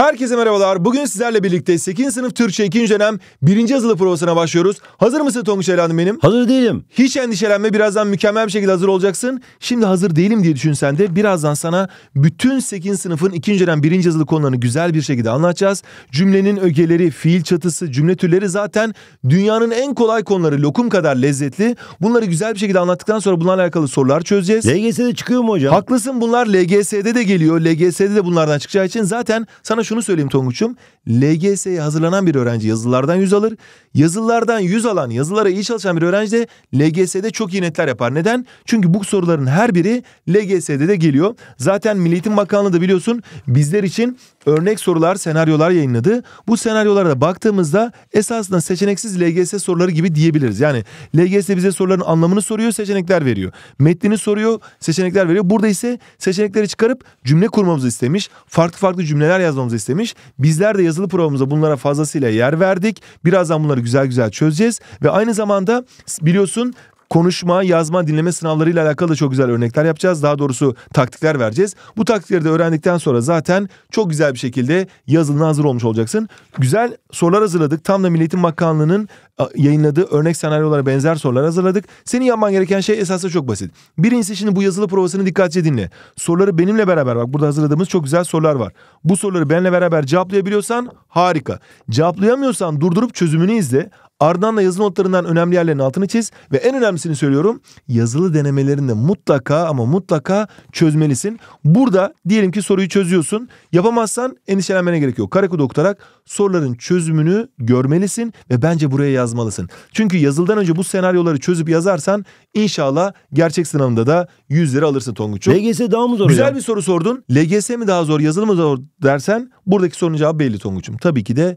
Herkese merhabalar. Bugün sizlerle birlikte 8. sınıf Türkçe 2. dönem 1. yazılı provasına başlıyoruz. Hazır mısın Tonguç Elhan'ım benim? Hazır değilim. Hiç endişelenme birazdan mükemmel bir şekilde hazır olacaksın. Şimdi hazır değilim diye düşünsen de birazdan sana bütün 8. sınıfın 2. dönem 1. yazılı konularını güzel bir şekilde anlatacağız. Cümlenin ögeleri, fiil çatısı, cümle türleri zaten dünyanın en kolay konuları lokum kadar lezzetli. Bunları güzel bir şekilde anlattıktan sonra bunlarla alakalı sorular çözeceğiz. LGS'de çıkıyor mu hocam? Haklısın bunlar LGS'de de geliyor. LGS'de de bunlardan çıkacağı için zaten sana şu şunu söyleyeyim Tonguç'um. LGS'ye hazırlanan bir öğrenci yazılardan 100 alır. Yazılardan 100 alan, yazılara iyi çalışan bir öğrenci de LGS'de çok iyi netler yapar. Neden? Çünkü bu soruların her biri LGS'de de geliyor. Zaten Milli Eğitim Bakanlığı da biliyorsun bizler için örnek sorular, senaryolar yayınladı. Bu senaryolara da baktığımızda esasında seçeneksiz LGS soruları gibi diyebiliriz. Yani LGS bize soruların anlamını soruyor, seçenekler veriyor. Metnini soruyor, seçenekler veriyor. Burada ise seçenekleri çıkarıp cümle kurmamızı istemiş. Farklı farklı cümleler yazmamızı istemiş. Bizler de yazılı provamızda bunlara fazlasıyla yer verdik. Birazdan bunları güzel güzel çözeceğiz ve aynı zamanda biliyorsun konuşma, yazma, dinleme sınavlarıyla alakalı da çok güzel örnekler yapacağız. Daha doğrusu taktikler vereceğiz. Bu taktikleri de öğrendikten sonra zaten çok güzel bir şekilde yazılına hazır olmuş olacaksın. Güzel sorular hazırladık. Tam da Milliyetin Bakanlığı'nın yayınladığı örnek senaryolara benzer sorular hazırladık. Senin yapman gereken şey esasında çok basit. Birincisi şimdi bu yazılı provasını dikkatlice dinle. Soruları benimle beraber bak burada hazırladığımız çok güzel sorular var. Bu soruları benimle beraber cevaplayabiliyorsan harika. Cevaplayamıyorsan durdurup çözümünü izle. Ardından da yazılı notlarından önemli yerlerin altını çiz ve en önemlisini söylüyorum. Yazılı denemelerinde mutlaka ama mutlaka çözmelisin. Burada diyelim ki soruyu çözüyorsun. Yapamazsan endişelenmene gerek yok. Karekod okutarak soruların çözümünü görmelisin ve bence buraya yazmalısın. Çünkü yazıldan önce bu senaryoları çözüp yazarsan inşallah gerçek sınavında da 100 lira alırsın Tonguç'um. LGS daha mı zor Güzel ya? bir soru sordun. LGS mi daha zor yazılı mı zor dersen buradaki sorunun cevabı belli Tonguç'um. Tabii ki de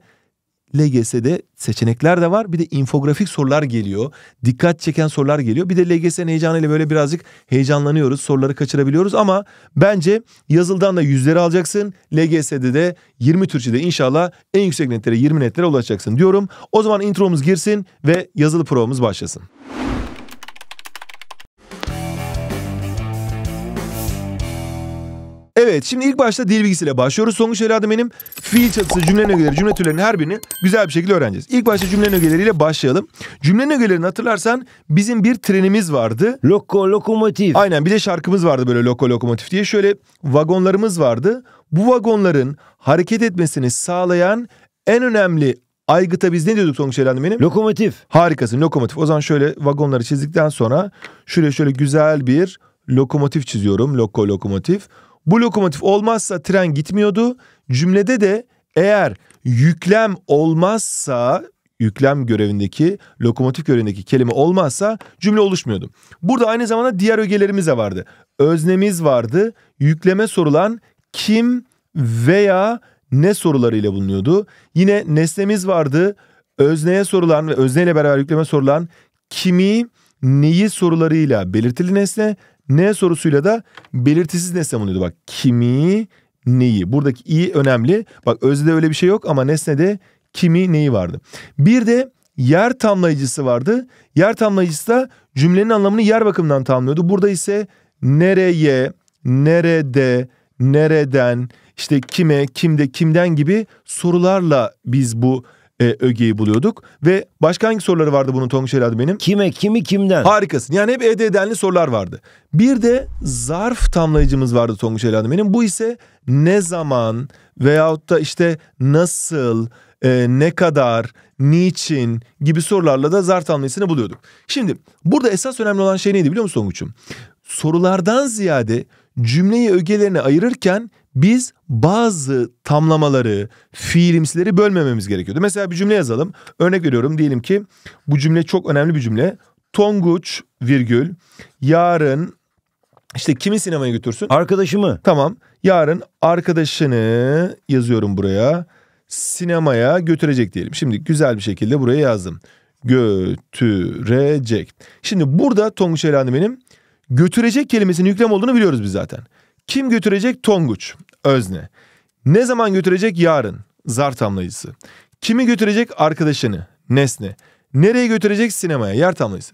LGS'de seçenekler de var. Bir de infografik sorular geliyor. Dikkat çeken sorular geliyor. Bir de LGS'nin heyecanıyla böyle birazcık heyecanlanıyoruz. Soruları kaçırabiliyoruz ama bence yazıldan da yüzleri alacaksın. LGS'de de 20 Türkçe'de inşallah en yüksek netlere 20 netlere ulaşacaksın diyorum. O zaman intromuz girsin ve yazılı provamız başlasın. Evet şimdi ilk başta dil bilgisiyle başlıyoruz. Sonuç herhalde benim fiil çatısı cümle ögeleri cümle türlerinin her birini güzel bir şekilde öğreneceğiz. İlk başta cümle ögeleriyle başlayalım. Cümle ögelerini hatırlarsan bizim bir trenimiz vardı. Loko lokomotif. Aynen bir de şarkımız vardı böyle loko lokomotif diye. Şöyle vagonlarımız vardı. Bu vagonların hareket etmesini sağlayan en önemli Aygıt'a biz ne diyorduk Sonuç Eylem benim? Lokomotif. Harikasın lokomotif. O zaman şöyle vagonları çizdikten sonra şuraya şöyle güzel bir lokomotif çiziyorum. Loko lokomotif. Bu lokomotif olmazsa tren gitmiyordu. Cümlede de eğer yüklem olmazsa yüklem görevindeki lokomotif görevindeki kelime olmazsa cümle oluşmuyordu. Burada aynı zamanda diğer ögelerimiz de vardı. Öznemiz vardı. Yükleme sorulan kim veya ne sorularıyla bulunuyordu. Yine nesnemiz vardı. Özneye sorulan ve özneyle beraber yükleme sorulan kimi, neyi sorularıyla belirtili nesne ne sorusuyla da belirtisiz nesne bulunuyordu. Bak kimi neyi. Buradaki i önemli. Bak özde öyle bir şey yok ama nesnede kimi neyi vardı. Bir de yer tamlayıcısı vardı. Yer tamlayıcısı da cümlenin anlamını yer bakımından tamlıyordu. Burada ise nereye, nerede, nereden, işte kime, kimde, kimden gibi sorularla biz bu e, ögeyi buluyorduk. Ve başka hangi soruları vardı bunun Tonguç Elad benim? Kime, kimi, kimden? Harikasın. Yani hep ed EDD'li sorular vardı. Bir de zarf tamlayıcımız vardı Tonguç Elad benim. Bu ise ne zaman veyahut da işte nasıl, e, ne kadar, niçin gibi sorularla da zarf tamlayısını buluyorduk. Şimdi burada esas önemli olan şey neydi biliyor musun Tonguç'um? Sorulardan ziyade cümleyi ögelerine ayırırken biz bazı tamlamaları, fiilimsileri bölmememiz gerekiyordu. Mesela bir cümle yazalım. Örnek veriyorum diyelim ki bu cümle çok önemli bir cümle. Tonguç virgül yarın işte kimi sinemaya götürsün? Arkadaşımı. Tamam. Yarın arkadaşını yazıyorum buraya. Sinemaya götürecek diyelim. Şimdi güzel bir şekilde buraya yazdım. Götürecek. Şimdi burada Tonguç Elhan'ı benim götürecek kelimesinin yüklem olduğunu biliyoruz biz zaten. Kim götürecek? Tonguç özne. Ne zaman götürecek yarın? Zar tamlayıcısı. Kimi götürecek arkadaşını? Nesne. Nereye götürecek sinemaya? Yer tamlayıcısı.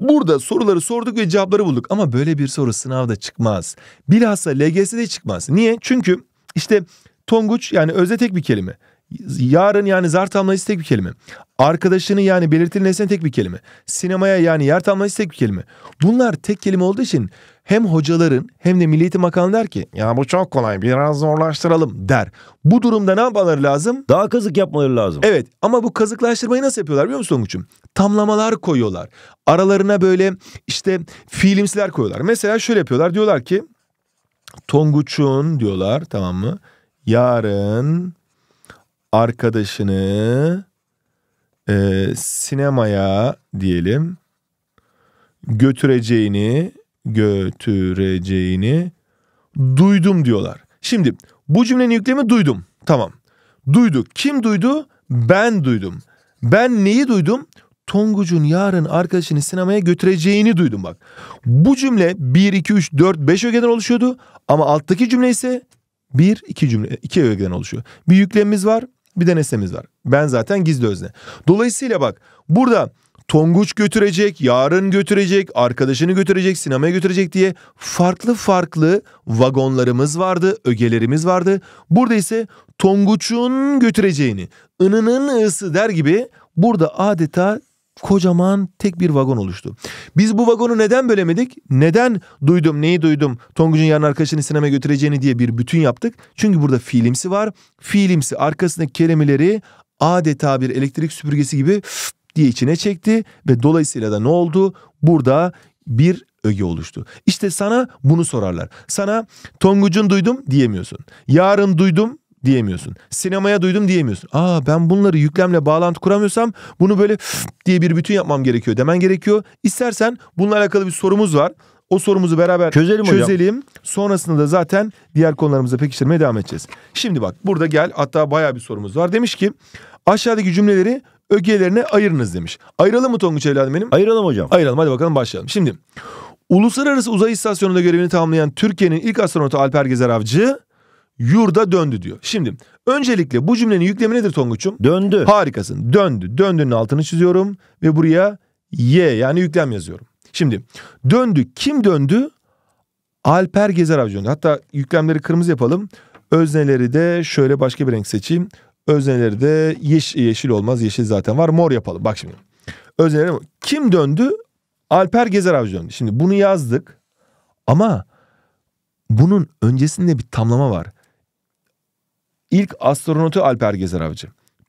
Burada soruları sorduk ve cevapları bulduk ama böyle bir soru sınavda çıkmaz. Bilhassa LGS'de çıkmaz. Niye? Çünkü işte Tonguç yani özde tek bir kelime. Yarın yani zar tek bir kelime. Arkadaşını yani belirtili nesne tek bir kelime. Sinemaya yani yer tamlayıcı tek bir kelime. Bunlar tek kelime olduğu için hem hocaların hem de Milli Eğitim Bakanı der ki ya bu çok kolay biraz zorlaştıralım der. Bu durumda ne yapmaları lazım? Daha kazık yapmaları lazım. Evet ama bu kazıklaştırmayı nasıl yapıyorlar biliyor musun Tonguç'um? Tamlamalar koyuyorlar. Aralarına böyle işte fiilimsiler koyuyorlar. Mesela şöyle yapıyorlar diyorlar ki Tonguç'un diyorlar tamam mı? Yarın arkadaşını e, sinemaya diyelim götüreceğini götüreceğini duydum diyorlar. Şimdi bu cümlenin yüklemi duydum. Tamam. Duydu. Kim duydu? Ben duydum. Ben neyi duydum? Tonguç'un yarın arkadaşını sinemaya götüreceğini duydum bak. Bu cümle 1, 2, 3, 4, 5 ögeden oluşuyordu. Ama alttaki cümle ise 1, 2 cümle, 2 ögeden oluşuyor. Bir yüklemimiz var bir de nesnemiz var. Ben zaten gizli özne. Dolayısıyla bak burada Tonguç götürecek, yarın götürecek, arkadaşını götürecek, sinemaya götürecek diye farklı farklı vagonlarımız vardı, ögelerimiz vardı. Burada ise Tonguç'un götüreceğini, ınının ısı der gibi burada adeta kocaman tek bir vagon oluştu. Biz bu vagonu neden bölemedik? Neden duydum neyi duydum Tonguç'un yarın arkadaşını sinemaya götüreceğini diye bir bütün yaptık. Çünkü burada fiilimsi var. Fiilimsi arkasındaki kelimeleri adeta bir elektrik süpürgesi gibi diye içine çekti ve dolayısıyla da ne oldu? Burada bir öge oluştu. İşte sana bunu sorarlar. Sana Tonguç'un duydum diyemiyorsun. Yarın duydum diyemiyorsun. Sinemaya duydum diyemiyorsun. Aa ben bunları yüklemle bağlantı kuramıyorsam bunu böyle diye bir bütün yapmam gerekiyor demen gerekiyor. İstersen bununla alakalı bir sorumuz var. O sorumuzu beraber çözelim. çözelim. Sonrasında da zaten diğer konularımıza pekiştirmeye devam edeceğiz. Şimdi bak burada gel hatta bayağı bir sorumuz var. Demiş ki aşağıdaki cümleleri ögelerine ayırınız demiş. Ayıralım mı Tonguç evladım benim? Ayıralım hocam. Ayıralım hadi bakalım başlayalım. Şimdi Uluslararası Uzay İstasyonu'nda görevini tamamlayan Türkiye'nin ilk astronotu Alper Gezer Avcı yurda döndü diyor. Şimdi öncelikle bu cümlenin yüklemi nedir Tonguç'um? Döndü. Harikasın. Döndü. Döndü'nün altını çiziyorum ve buraya Y yani yüklem yazıyorum. Şimdi döndü. Kim döndü? Alper Gezer Avcı döndü. Hatta yüklemleri kırmızı yapalım. Özneleri de şöyle başka bir renk seçeyim. Özneleri de yeş yeşil olmaz. Yeşil zaten var. Mor yapalım. Bak şimdi. Özneleri kim döndü? Alper Gezer Avcı döndü. Şimdi bunu yazdık. Ama bunun öncesinde bir tamlama var. İlk astronotu Alper Gezer Avcı.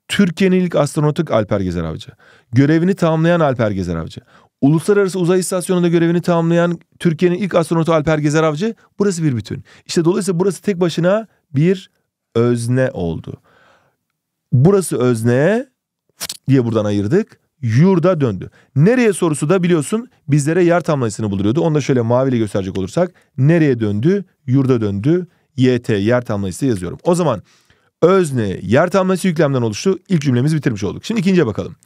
Türkiye'nin ilk astronotu Alper Gezer Avcı. Görevini tamamlayan Alper Gezer Avcı. Uluslararası Uzay İstasyonu'nda görevini tamamlayan Türkiye'nin ilk astronotu Alper Gezer Avcı burası bir bütün. İşte dolayısıyla burası tek başına bir özne oldu. Burası özne diye buradan ayırdık. Yurda döndü. Nereye sorusu da biliyorsun bizlere yer tamlayısını bulduruyordu. Onu da şöyle maviyle gösterecek olursak nereye döndü? Yurda döndü. YT yer tamlayısı yazıyorum. O zaman özne, yer tamlası yüklemden oluştu. İlk cümlemizi bitirmiş olduk. Şimdi ikinciye bakalım.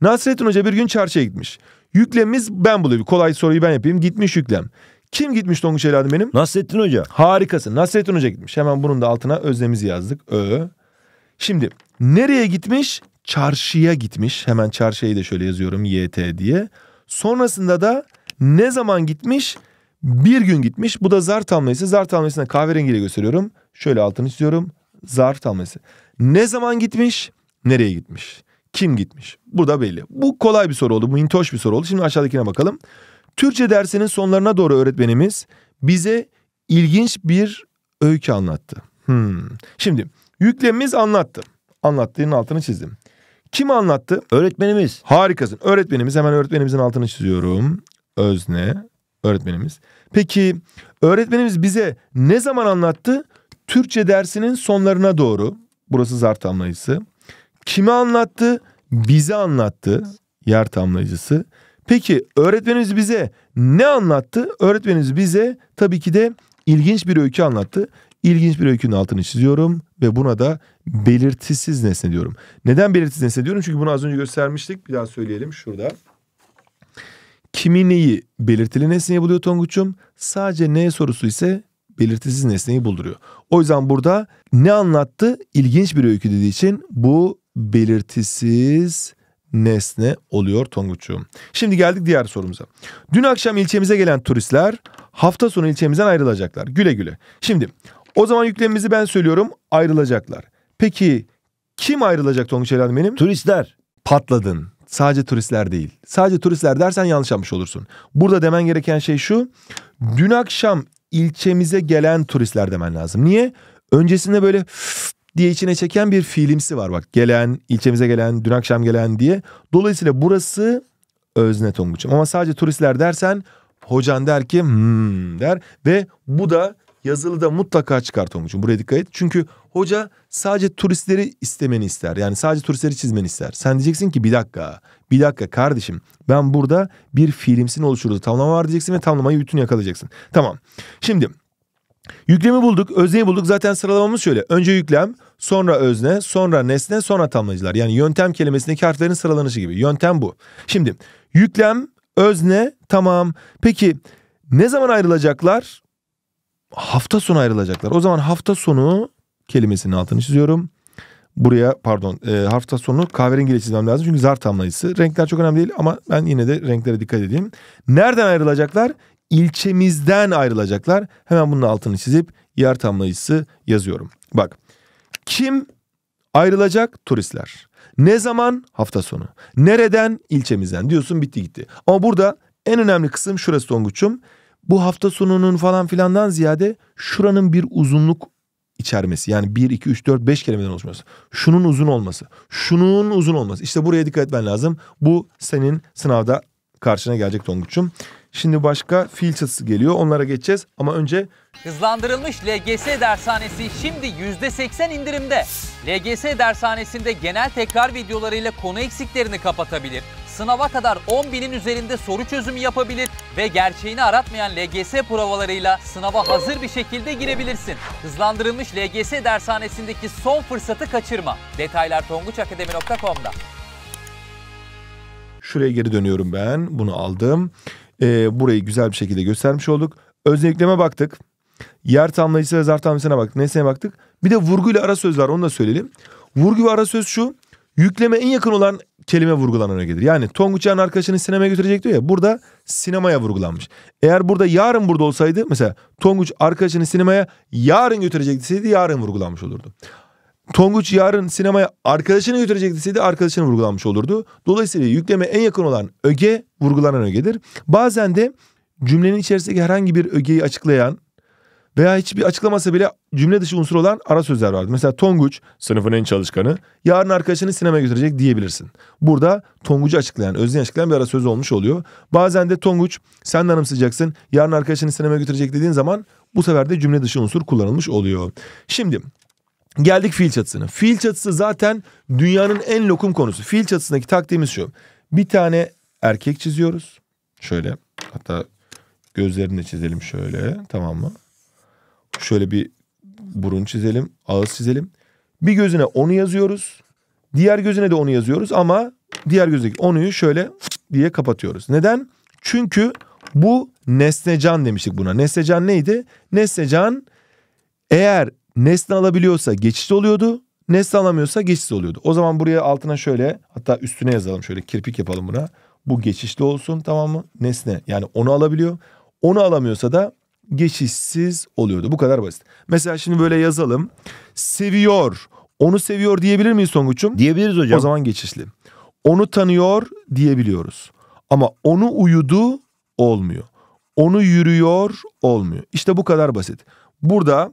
Nasrettin Hoca bir gün çarşıya gitmiş. Yüklemimiz ben buluyorum. Kolay soruyu ben yapayım. Gitmiş yüklem. Kim gitmiş Tonguç evladım benim? Nasrettin Hoca. Harikasın. Nasrettin Hoca gitmiş. Hemen bunun da altına özlemizi yazdık. Ö. Şimdi nereye gitmiş? Çarşıya gitmiş. Hemen çarşıyı da şöyle yazıyorum. YT diye. Sonrasında da ne zaman gitmiş? Bir gün gitmiş. Bu da zar tamlayısı. Zar tamlayısına kahverengiyle gösteriyorum. Şöyle altını çiziyorum zarf alması. Ne zaman gitmiş? Nereye gitmiş? Kim gitmiş? Burada belli. Bu kolay bir soru oldu. Bu intoş bir soru oldu. Şimdi aşağıdakine bakalım. Türkçe dersinin sonlarına doğru öğretmenimiz bize ilginç bir öykü anlattı. Hmm. Şimdi yüklemimiz anlattı. Anlattığının altını çizdim. Kim anlattı? Öğretmenimiz. Harikasın. Öğretmenimiz hemen öğretmenimizin altını çiziyorum. Özne öğretmenimiz. Peki öğretmenimiz bize ne zaman anlattı? Türkçe dersinin sonlarına doğru, burası zar tamlayıcısı. Kime anlattı? Bize anlattı yer tamlayıcısı. Peki öğretmenimiz bize ne anlattı? Öğretmenimiz bize tabii ki de ilginç bir öykü anlattı. İlginç bir öykünün altını çiziyorum ve buna da belirtisiz nesne diyorum. Neden belirtisiz nesne diyorum? Çünkü bunu az önce göstermiştik. Bir daha söyleyelim şurada. Kimi neyi belirtili nesneye buluyor Tonguç'um? Sadece ne sorusu ise belirtisiz nesneyi bulduruyor. O yüzden burada ne anlattı? İlginç bir öykü dediği için bu belirtisiz nesne oluyor Tonguç'um. Şimdi geldik diğer sorumuza. Dün akşam ilçemize gelen turistler hafta sonu ilçemizden ayrılacaklar. Güle güle. Şimdi o zaman yüklemimizi ben söylüyorum ayrılacaklar. Peki kim ayrılacak Tonguç Elhan benim? Turistler. Patladın. Sadece turistler değil. Sadece turistler dersen yanlış yapmış olursun. Burada demen gereken şey şu. Dün akşam ilçemize gelen turistler demen lazım. Niye? Öncesinde böyle diye içine çeken bir fiilimsi var bak. Gelen, ilçemize gelen, dün akşam gelen diye. Dolayısıyla burası özne Tonguç'um. Ama sadece turistler dersen hocan der ki hmm der ve bu da Yazılı da mutlaka çıkar Tonguç'um. Buraya dikkat et. Çünkü hoca sadece turistleri istemeni ister. Yani sadece turistleri çizmeni ister. Sen diyeceksin ki bir dakika, bir dakika kardeşim. Ben burada bir filmsin oluşturduğu tamlama var diyeceksin ve tamlamayı bütün yakalayacaksın. Tamam. Şimdi yüklemi bulduk, özneyi bulduk. Zaten sıralamamız şöyle. Önce yüklem, sonra özne, sonra nesne, sonra tamlacılar. Yani yöntem kelimesindeki harflerin sıralanışı gibi. Yöntem bu. Şimdi yüklem, özne tamam. Peki ne zaman ayrılacaklar? hafta sonu ayrılacaklar. O zaman hafta sonu kelimesinin altını çiziyorum. Buraya pardon e, hafta sonu kahverengiyle çizmem lazım çünkü zar tamlayısı. Renkler çok önemli değil ama ben yine de renklere dikkat edeyim. Nereden ayrılacaklar? İlçemizden ayrılacaklar. Hemen bunun altını çizip yer tamlayısı yazıyorum. Bak kim ayrılacak? Turistler. Ne zaman? Hafta sonu. Nereden? İlçemizden diyorsun bitti gitti. Ama burada en önemli kısım şurası Tonguç'um bu hafta sonunun falan filandan ziyade şuranın bir uzunluk içermesi. Yani 1, 2, 3, 4, 5 kelimeden oluşması. Şunun uzun olması. Şunun uzun olması. İşte buraya dikkat etmen lazım. Bu senin sınavda karşına gelecek Tonguç'um. Şimdi başka fiil çatısı geliyor. Onlara geçeceğiz ama önce... Hızlandırılmış LGS dershanesi şimdi %80 indirimde. LGS dershanesinde genel tekrar videolarıyla konu eksiklerini kapatabilir Sınava kadar 10 binin üzerinde soru çözümü yapabilir ve gerçeğini aratmayan LGS provalarıyla sınava hazır bir şekilde girebilirsin. Hızlandırılmış LGS dershanesindeki son fırsatı kaçırma. Detaylar tonguçakademi.com'da. Şuraya geri dönüyorum ben. Bunu aldım. Ee, burayı güzel bir şekilde göstermiş olduk. Özellikleme baktık. Yer tamlayıcısı ve zar tamlayıcısına baktık. Nesneye baktık. Bir de vurguyla ara söz var onu da söyleyelim. Vurgu ve ara söz şu. Yükleme en yakın olan kelime vurgulan öne gelir. Yani Tonguç'un arkadaşını sinemaya götürecek diyor ya burada sinemaya vurgulanmış. Eğer burada yarın burada olsaydı mesela Tonguç arkadaşını sinemaya yarın götürecek deseydi yarın vurgulanmış olurdu. Tonguç yarın sinemaya arkadaşını götürecek deseydi arkadaşını vurgulanmış olurdu. Dolayısıyla yükleme en yakın olan öge vurgulanan ögedir. Bazen de cümlenin içerisindeki herhangi bir ögeyi açıklayan veya hiçbir açıklaması bile cümle dışı unsur olan ara sözler vardır. Mesela Tonguç sınıfın en çalışkanı yarın arkadaşını sinemaya götürecek diyebilirsin. Burada Tonguç'u açıklayan, özneyi açıklayan bir ara söz olmuş oluyor. Bazen de Tonguç sen de anımsayacaksın yarın arkadaşını sinemaya götürecek dediğin zaman bu sefer de cümle dışı unsur kullanılmış oluyor. Şimdi geldik fiil çatısına. Fiil çatısı zaten dünyanın en lokum konusu. Fiil çatısındaki taktiğimiz şu. Bir tane erkek çiziyoruz. Şöyle hatta gözlerini de çizelim şöyle tamam mı? Şöyle bir burun çizelim, ağız çizelim. Bir gözüne onu yazıyoruz. Diğer gözüne de onu yazıyoruz ama diğer gözdeki onuyu şöyle diye kapatıyoruz. Neden? Çünkü bu nesnecan demiştik buna. Nesnecan neydi? Nesnecan eğer nesne alabiliyorsa geçiş oluyordu. Nesne alamıyorsa geçiş oluyordu. O zaman buraya altına şöyle hatta üstüne yazalım şöyle kirpik yapalım buna. Bu geçişli olsun tamam mı? Nesne yani onu alabiliyor. Onu alamıyorsa da geçişsiz oluyordu. Bu kadar basit. Mesela şimdi böyle yazalım. Seviyor. Onu seviyor diyebilir miyiz Songuç'um? Diyebiliriz hocam. O zaman geçişli. Onu tanıyor diyebiliyoruz. Ama onu uyudu olmuyor. Onu yürüyor olmuyor. İşte bu kadar basit. Burada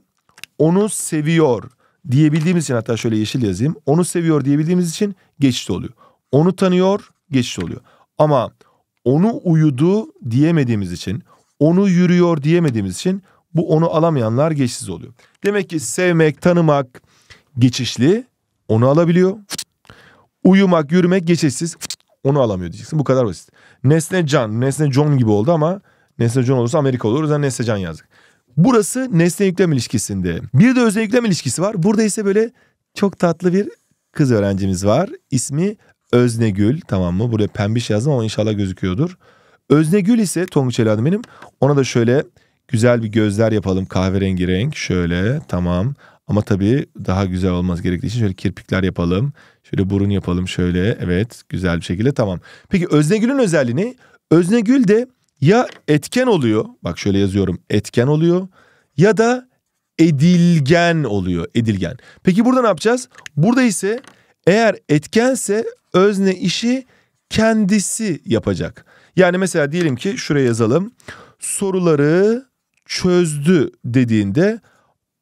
onu seviyor diyebildiğimiz için hatta şöyle yeşil yazayım. Onu seviyor diyebildiğimiz için geçişli oluyor. Onu tanıyor geçişli oluyor. Ama onu uyudu diyemediğimiz için onu yürüyor diyemediğimiz için bu onu alamayanlar geçsiz oluyor. Demek ki sevmek, tanımak geçişli onu alabiliyor. Uyumak, yürümek geçişsiz onu alamıyor diyeceksin. Bu kadar basit. Nesne Can, Nesne John gibi oldu ama Nesne John olursa Amerika olur. O yüzden Nesne Can yazdık. Burası nesne yüklem ilişkisinde. Bir de özne yüklem ilişkisi var. Burada ise böyle çok tatlı bir kız öğrencimiz var. İsmi Öznegül tamam mı? Buraya pembiş yazdım ama inşallah gözüküyordur. Özne Gül ise Tonguçeli adım benim. Ona da şöyle güzel bir gözler yapalım kahverengi renk. Şöyle tamam. Ama tabii daha güzel olmaz gerektiği için şöyle kirpikler yapalım. Şöyle burun yapalım şöyle. Evet güzel bir şekilde tamam. Peki Öznegül'ün özelliği ne? Öznegül de ya etken oluyor. Bak şöyle yazıyorum. Etken oluyor. Ya da edilgen oluyor. Edilgen. Peki burada ne yapacağız? Burada ise eğer etkense özne işi kendisi yapacak. Yani mesela diyelim ki şuraya yazalım. Soruları çözdü dediğinde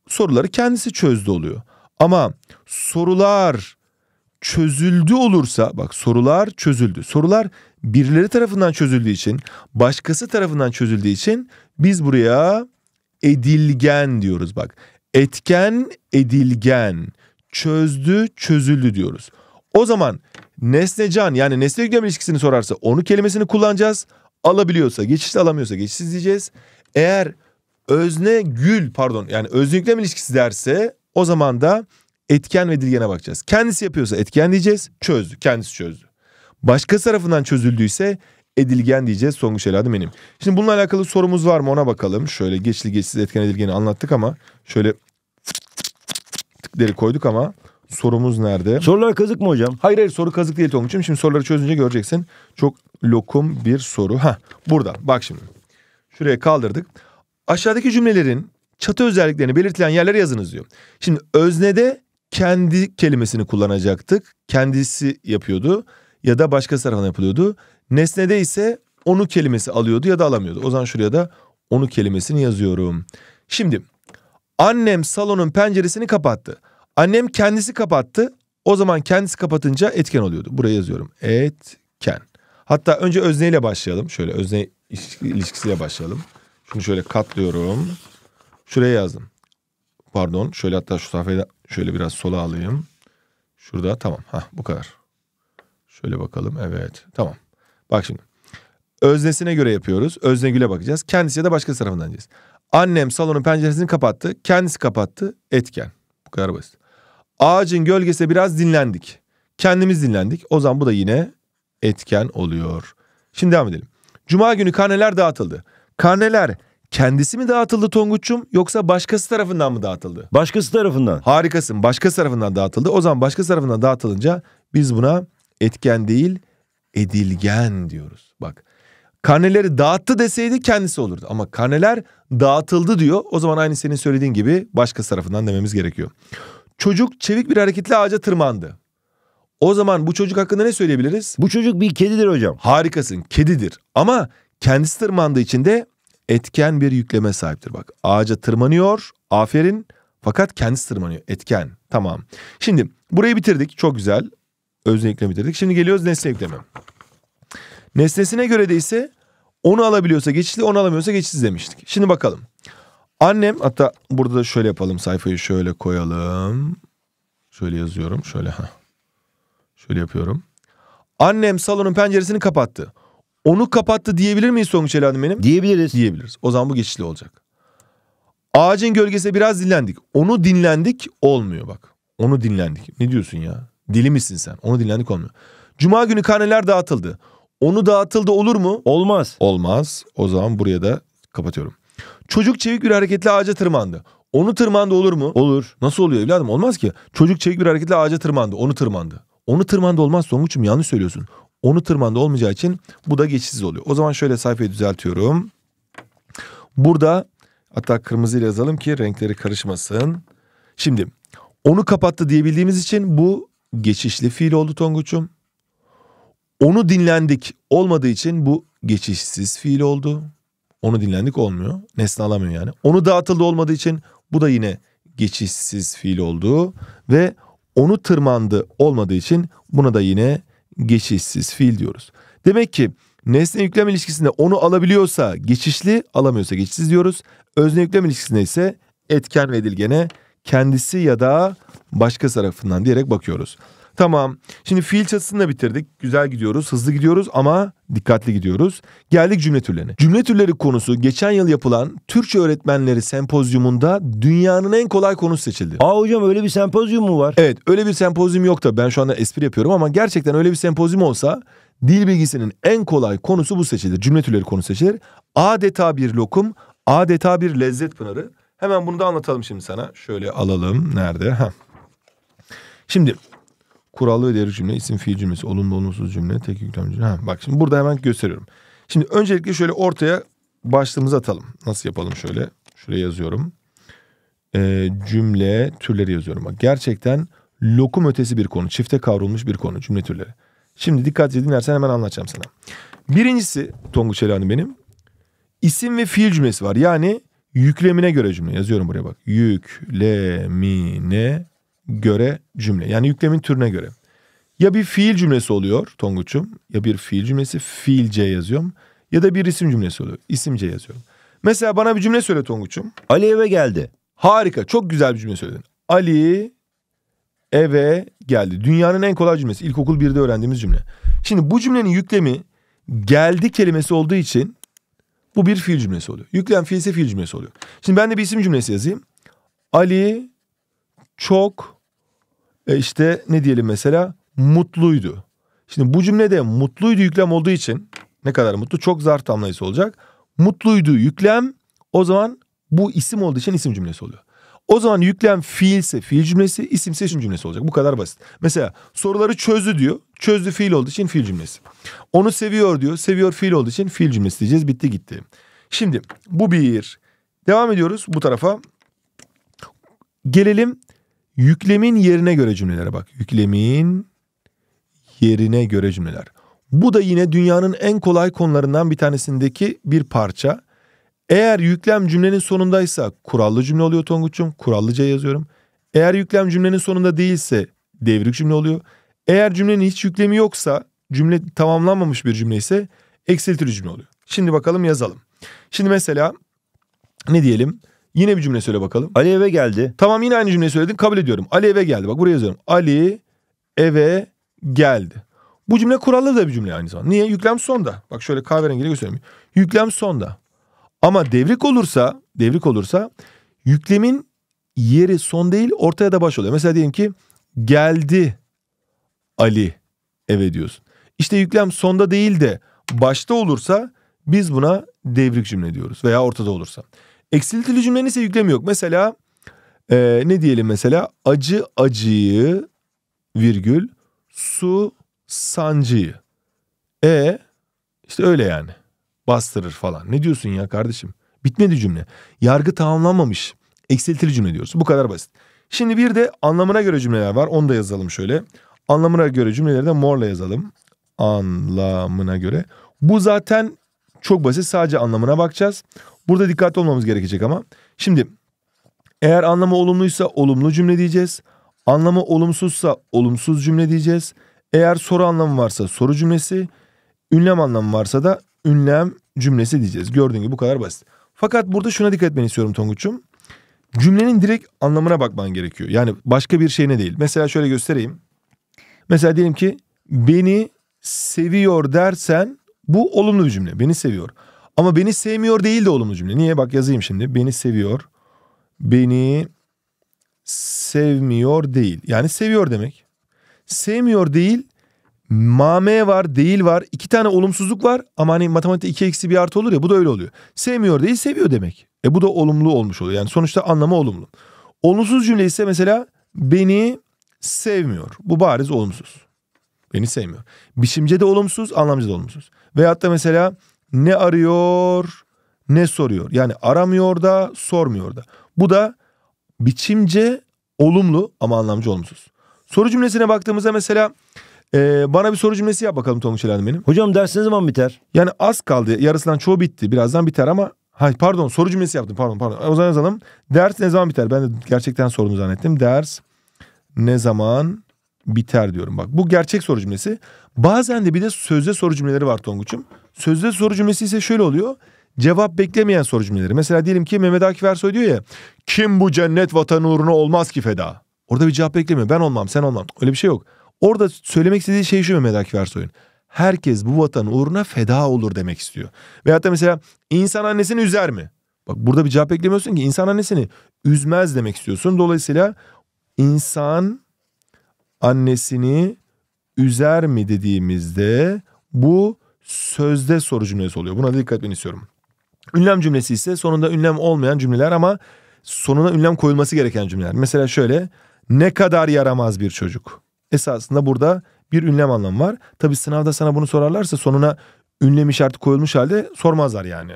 soruları kendisi çözdü oluyor. Ama sorular çözüldü olursa bak sorular çözüldü. Sorular birileri tarafından çözüldüğü için, başkası tarafından çözüldüğü için biz buraya edilgen diyoruz bak. Etken edilgen, çözdü çözüldü diyoruz. O zaman nesnecan yani nesne yüklem ilişkisini sorarsa onu kelimesini kullanacağız. Alabiliyorsa geçişli alamıyorsa geçişsiz diyeceğiz. Eğer özne gül pardon yani özne yüklem ilişkisi derse o zaman da etken ve dilgene bakacağız. Kendisi yapıyorsa etken diyeceğiz çözdü kendisi çözdü. Başka tarafından çözüldüyse edilgen diyeceğiz sonuç Eladım benim. Şimdi bununla alakalı sorumuz var mı ona bakalım. Şöyle geçli geçsiz etken edilgeni anlattık ama şöyle tıkları koyduk ama sorumuz nerede? Sorular kazık mı hocam? Hayır hayır soru kazık değil Tom'cum. Şimdi soruları çözünce göreceksin. Çok lokum bir soru. Ha burada bak şimdi. Şuraya kaldırdık. Aşağıdaki cümlelerin çatı özelliklerini belirtilen yerlere yazınız diyor. Şimdi öznede kendi kelimesini kullanacaktık. Kendisi yapıyordu ya da başkası tarafından yapılıyordu. Nesnede ise onu kelimesi alıyordu ya da alamıyordu. O zaman şuraya da onu kelimesini yazıyorum. Şimdi annem salonun penceresini kapattı. Annem kendisi kapattı. O zaman kendisi kapatınca etken oluyordu. Buraya yazıyorum. Etken. Hatta önce özneyle başlayalım. Şöyle özne ilişkisiyle başlayalım. Şunu şöyle katlıyorum. Şuraya yazdım. Pardon. Şöyle hatta şu sayfayı şöyle biraz sola alayım. Şurada tamam. Ha, bu kadar. Şöyle bakalım. Evet. Tamam. Bak şimdi. Öznesine göre yapıyoruz. Özne bakacağız. Kendisi ya da başkası tarafından diyeceğiz. Annem salonun penceresini kapattı. Kendisi kapattı. Etken. Bu kadar basit. Ağacın gölgesi biraz dinlendik. Kendimiz dinlendik. O zaman bu da yine etken oluyor. Şimdi devam edelim. Cuma günü karneler dağıtıldı. Karneler kendisi mi dağıtıldı Tonguç'um yoksa başkası tarafından mı dağıtıldı? Başkası tarafından. Harikasın. Başkası tarafından dağıtıldı. O zaman başkası tarafından dağıtılınca biz buna etken değil edilgen diyoruz. Bak karneleri dağıttı deseydi kendisi olurdu. Ama karneler dağıtıldı diyor. O zaman aynı senin söylediğin gibi başkası tarafından dememiz gerekiyor. Çocuk çevik bir hareketle ağaca tırmandı. O zaman bu çocuk hakkında ne söyleyebiliriz? Bu çocuk bir kedidir hocam. Harikasın kedidir ama kendisi tırmandığı için de etken bir yükleme sahiptir. Bak ağaca tırmanıyor aferin fakat kendisi tırmanıyor etken tamam. Şimdi burayı bitirdik çok güzel özne yüklemi bitirdik. Şimdi geliyoruz nesne yüklemi. Nesnesine göre de ise onu alabiliyorsa geçişli onu alamıyorsa geçişsiz demiştik. Şimdi bakalım. Annem hatta burada da şöyle yapalım sayfayı şöyle koyalım. Şöyle yazıyorum şöyle ha. Şöyle yapıyorum. Annem salonun penceresini kapattı. Onu kapattı diyebilir miyiz Songuç Elhanım benim? Diyebiliriz. Diyebiliriz. O zaman bu geçişli olacak. Ağacın gölgesine biraz dinlendik. Onu dinlendik olmuyor bak. Onu dinlendik. Ne diyorsun ya? Deli misin sen? Onu dinlendik olmuyor. Cuma günü karneler dağıtıldı. Onu dağıtıldı olur mu? Olmaz. Olmaz. O zaman buraya da kapatıyorum. Çocuk çevik bir hareketle ağaca tırmandı. Onu tırmandı olur mu? Olur. Nasıl oluyor evladım? Olmaz ki. Çocuk çevik bir hareketle ağaca tırmandı. Onu tırmandı. Onu tırmandı olmaz Songuç'um yanlış söylüyorsun. Onu tırmandı olmayacağı için bu da geçsiz oluyor. O zaman şöyle sayfayı düzeltiyorum. Burada hatta kırmızıyla yazalım ki renkleri karışmasın. Şimdi onu kapattı diyebildiğimiz için bu geçişli fiil oldu Tonguç'um. Onu dinlendik olmadığı için bu geçişsiz fiil oldu. Onu dinlendik olmuyor. Nesne alamıyor yani. Onu dağıtıldı olmadığı için bu da yine geçişsiz fiil olduğu Ve onu tırmandı olmadığı için buna da yine geçişsiz fiil diyoruz. Demek ki nesne yüklem ilişkisinde onu alabiliyorsa geçişli, alamıyorsa geçişsiz diyoruz. Özne yüklem ilişkisinde ise etken ve edilgene kendisi ya da başka tarafından diyerek bakıyoruz. Tamam. Şimdi fiil çatısını da bitirdik. Güzel gidiyoruz, hızlı gidiyoruz ama dikkatli gidiyoruz. Geldik cümle türlerine. Cümle türleri konusu geçen yıl yapılan Türkçe öğretmenleri sempozyumunda dünyanın en kolay konusu seçildi. Aa hocam öyle bir sempozyum mu var? Evet öyle bir sempozyum yok da ben şu anda espri yapıyorum ama gerçekten öyle bir sempozyum olsa dil bilgisinin en kolay konusu bu seçilir. Cümle türleri konu seçilir. Adeta bir lokum, adeta bir lezzet pınarı. Hemen bunu da anlatalım şimdi sana. Şöyle alalım. Nerede? Heh. Şimdi Kurallı ve devrik cümle, isim fiil cümlesi, olumlu olumsuz cümle, tek yüklem cümle. Ha, bak şimdi burada hemen gösteriyorum. Şimdi öncelikle şöyle ortaya başlığımızı atalım. Nasıl yapalım şöyle? Şuraya yazıyorum. Ee, cümle türleri yazıyorum. Bak gerçekten lokum ötesi bir konu. Çifte kavrulmuş bir konu cümle türleri. Şimdi dikkatli dinlersen hemen anlatacağım sana. Birincisi Tonguç Elhan'ın benim. İsim ve fiil cümlesi var. Yani yüklemine göre cümle. Yazıyorum buraya bak. Yüklemine göre cümle. Yani yüklemin türüne göre. Ya bir fiil cümlesi oluyor Tonguç'um. Ya bir fiil cümlesi fiilce yazıyorum. Ya da bir isim cümlesi oluyor. İsimce yazıyorum. Mesela bana bir cümle söyle Tonguç'um. Ali eve geldi. Harika. Çok güzel bir cümle söyledin. Ali eve geldi. Dünyanın en kolay cümlesi. İlkokul 1'de öğrendiğimiz cümle. Şimdi bu cümlenin yüklemi geldi kelimesi olduğu için bu bir fiil cümlesi oluyor. Yüklem fiilse fiil cümlesi oluyor. Şimdi ben de bir isim cümlesi yazayım. Ali çok e, işte ne diyelim mesela mutluydu. Şimdi bu cümlede mutluydu yüklem olduğu için ne kadar mutlu çok zarf tamlayısı olacak. Mutluydu yüklem o zaman bu isim olduğu için isim cümlesi oluyor. O zaman yüklem fiilse fiil cümlesi, isimse isim cümlesi olacak. Bu kadar basit. Mesela soruları çözdü diyor. Çözdü fiil olduğu için fiil cümlesi. Onu seviyor diyor. Seviyor fiil olduğu için fiil cümlesi diyeceğiz. Bitti gitti. Şimdi bu bir. Devam ediyoruz bu tarafa. Gelelim Yüklemin yerine göre cümlelere bak. Yüklemin yerine göre cümleler. Bu da yine dünyanın en kolay konularından bir tanesindeki bir parça. Eğer yüklem cümlenin sonundaysa kurallı cümle oluyor Tonguç'um. Kurallıca yazıyorum. Eğer yüklem cümlenin sonunda değilse devrik cümle oluyor. Eğer cümlenin hiç yüklemi yoksa cümle tamamlanmamış bir cümle ise eksiltici cümle oluyor. Şimdi bakalım yazalım. Şimdi mesela ne diyelim? Yine bir cümle söyle bakalım. Ali eve geldi. Tamam yine aynı cümleyi söyledin kabul ediyorum. Ali eve geldi. Bak buraya yazıyorum. Ali eve geldi. Bu cümle kurallı da bir cümle aynı zamanda. Niye? Yüklem sonda. Bak şöyle kahverengiyle göstereyim. Yüklem sonda. Ama devrik olursa, devrik olursa yüklemin yeri son değil ortaya da baş oluyor. Mesela diyelim ki geldi Ali eve diyorsun. İşte yüklem sonda değil de başta olursa biz buna devrik cümle diyoruz veya ortada olursa. Eksiltili cümlenin ise yüklemi yok. Mesela e, ne diyelim mesela acı acıyı virgül su sancıyı. E işte öyle yani bastırır falan. Ne diyorsun ya kardeşim? Bitmedi cümle. Yargı tamamlanmamış. Eksiltili cümle diyoruz. Bu kadar basit. Şimdi bir de anlamına göre cümleler var. Onu da yazalım şöyle. Anlamına göre cümleleri de morla yazalım. Anlamına göre. Bu zaten çok basit. Sadece anlamına bakacağız. Burada dikkatli olmamız gerekecek ama. Şimdi eğer anlamı olumluysa olumlu cümle diyeceğiz. Anlamı olumsuzsa olumsuz cümle diyeceğiz. Eğer soru anlamı varsa soru cümlesi, ünlem anlamı varsa da ünlem cümlesi diyeceğiz. Gördüğün gibi bu kadar basit. Fakat burada şuna dikkat etmeni istiyorum Tonguç'um. Cümlenin direkt anlamına bakman gerekiyor. Yani başka bir şeyine değil. Mesela şöyle göstereyim. Mesela diyelim ki beni seviyor dersen bu olumlu bir cümle. Beni seviyor. Ama beni sevmiyor değil de olumlu cümle. Niye? Bak yazayım şimdi. Beni seviyor. Beni sevmiyor değil. Yani seviyor demek. Sevmiyor değil. Mame var, değil var. İki tane olumsuzluk var ama hani matematikte iki eksi bir artı olur ya bu da öyle oluyor. Sevmiyor değil, seviyor demek. E bu da olumlu olmuş oluyor. Yani sonuçta anlamı olumlu. Olumsuz cümle ise mesela beni sevmiyor. Bu bariz olumsuz. Beni sevmiyor. Biçimce de olumsuz, anlamcı da olumsuz. Veyahut da mesela ne arıyor ne soruyor. Yani aramıyor da sormuyor da. Bu da biçimce olumlu ama anlamcı olumsuz. Soru cümlesine baktığımızda mesela e, bana bir soru cümlesi yap bakalım Tonguç Elen benim. Hocam ders ne zaman biter? Yani az kaldı. Yarısından çoğu bitti. Birazdan biter ama Hay pardon soru cümlesi yaptım pardon pardon. O zaman yazalım. Ders ne zaman biter? Ben de gerçekten sorunu zannettim. Ders ne zaman biter diyorum. Bak bu gerçek soru cümlesi. Bazen de bir de sözde soru cümleleri var Tonguç'um. Sözde soru cümlesi ise şöyle oluyor. Cevap beklemeyen soru cümleleri. Mesela diyelim ki Mehmet Akif Ersoy diyor ya. Kim bu cennet vatanı uğruna olmaz ki feda. Orada bir cevap beklemiyor. Ben olmam sen olmam. Öyle bir şey yok. Orada söylemek istediği şey şu Mehmet Akif Ersoy'un. Herkes bu vatan uğruna feda olur demek istiyor. Veyahut da mesela insan annesini üzer mi? Bak burada bir cevap beklemiyorsun ki insan annesini üzmez demek istiyorsun. Dolayısıyla insan annesini üzer mi dediğimizde bu sözde soru cümlesi oluyor. Buna dikkat etmeni istiyorum. Ünlem cümlesi ise sonunda ünlem olmayan cümleler ama sonuna ünlem koyulması gereken cümleler. Mesela şöyle ne kadar yaramaz bir çocuk. Esasında burada bir ünlem anlamı var. Tabi sınavda sana bunu sorarlarsa sonuna ünlem işareti koyulmuş halde sormazlar yani.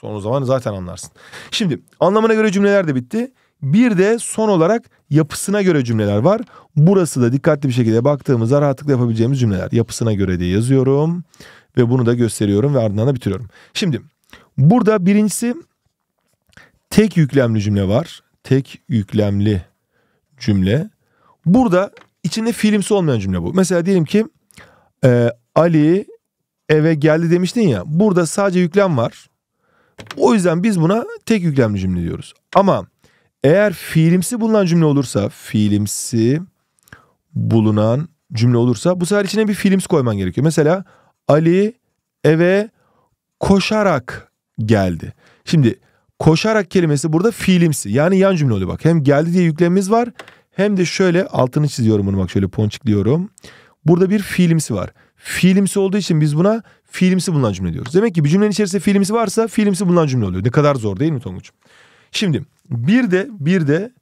Son o zaman zaten anlarsın. Şimdi anlamına göre cümleler de bitti. Bir de son olarak yapısına göre cümleler var. Burası da dikkatli bir şekilde baktığımızda rahatlıkla yapabileceğimiz cümleler. Yapısına göre diye yazıyorum ve bunu da gösteriyorum ve ardından da bitiriyorum. Şimdi burada birincisi tek yüklemli cümle var. Tek yüklemli cümle. Burada içinde fiilimsi olmayan cümle bu. Mesela diyelim ki e, Ali eve geldi demiştin ya. Burada sadece yüklem var. O yüzden biz buna tek yüklemli cümle diyoruz. Ama eğer fiilimsi bulunan cümle olursa, fiilimsi bulunan cümle olursa bu sefer içine bir fiilims koyman gerekiyor. Mesela Ali eve koşarak geldi. Şimdi koşarak kelimesi burada fiilimsi. Yani yan cümle oluyor bak. Hem geldi diye yüklemimiz var hem de şöyle altını çiziyorum bunu bak şöyle ponçikliyorum. Burada bir fiilimsi var. Fiilimsi olduğu için biz buna fiilimsi bulunan cümle diyoruz. Demek ki bir cümlenin içerisinde fiilimsi varsa fiilimsi bulunan cümle oluyor. Ne kadar zor değil mi Tonguç? Şimdi bir de bir de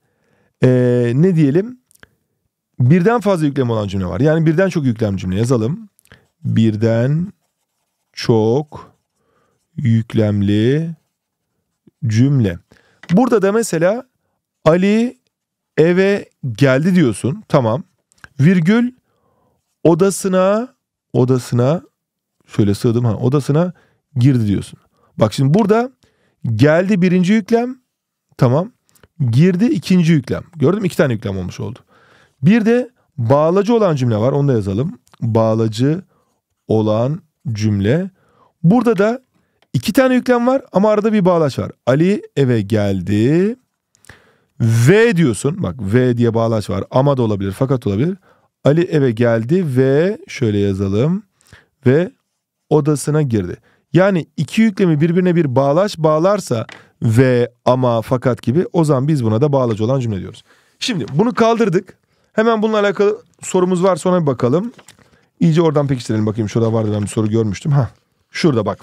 e, ne diyelim birden fazla yüklem olan cümle var. Yani birden çok yüklem cümle yazalım. Birden çok yüklemli cümle. Burada da mesela Ali eve geldi diyorsun. Tamam. Virgül odasına odasına şöyle sığdım ha odasına girdi diyorsun. Bak şimdi burada geldi birinci yüklem Tamam. Girdi ikinci yüklem. Gördüm iki tane yüklem olmuş oldu. Bir de bağlacı olan cümle var. Onu da yazalım. Bağlacı olan cümle. Burada da iki tane yüklem var ama arada bir bağlaç var. Ali eve geldi. V diyorsun. Bak V diye bağlaç var. Ama da olabilir fakat olabilir. Ali eve geldi ve şöyle yazalım. Ve odasına girdi. Yani iki yüklemi birbirine bir bağlaç bağlarsa ve ama fakat gibi o zaman biz buna da bağlacı olan cümle diyoruz. Şimdi bunu kaldırdık. Hemen bununla alakalı sorumuz var sonra bir bakalım. İyice oradan pekiştirelim bakayım. Şurada vardı ben bir soru görmüştüm. Ha, şurada bak.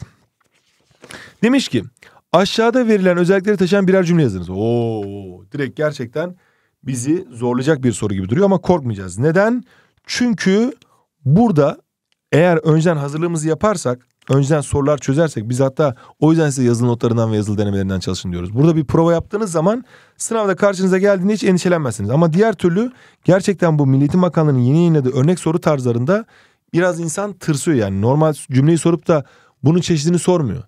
Demiş ki aşağıda verilen özellikleri taşıyan birer cümle yazınız. Oo, direkt gerçekten bizi zorlayacak bir soru gibi duruyor ama korkmayacağız. Neden? Çünkü burada eğer önceden hazırlığımızı yaparsak önceden sorular çözersek biz hatta o yüzden size yazılı notlarından ve yazılı denemelerinden çalışın diyoruz. Burada bir prova yaptığınız zaman sınavda karşınıza geldiğinde hiç endişelenmezsiniz. Ama diğer türlü gerçekten bu Milli Eğitim Bakanlığı'nın yeni yayınladığı örnek soru tarzlarında biraz insan tırsıyor yani. Normal cümleyi sorup da bunun çeşidini sormuyor.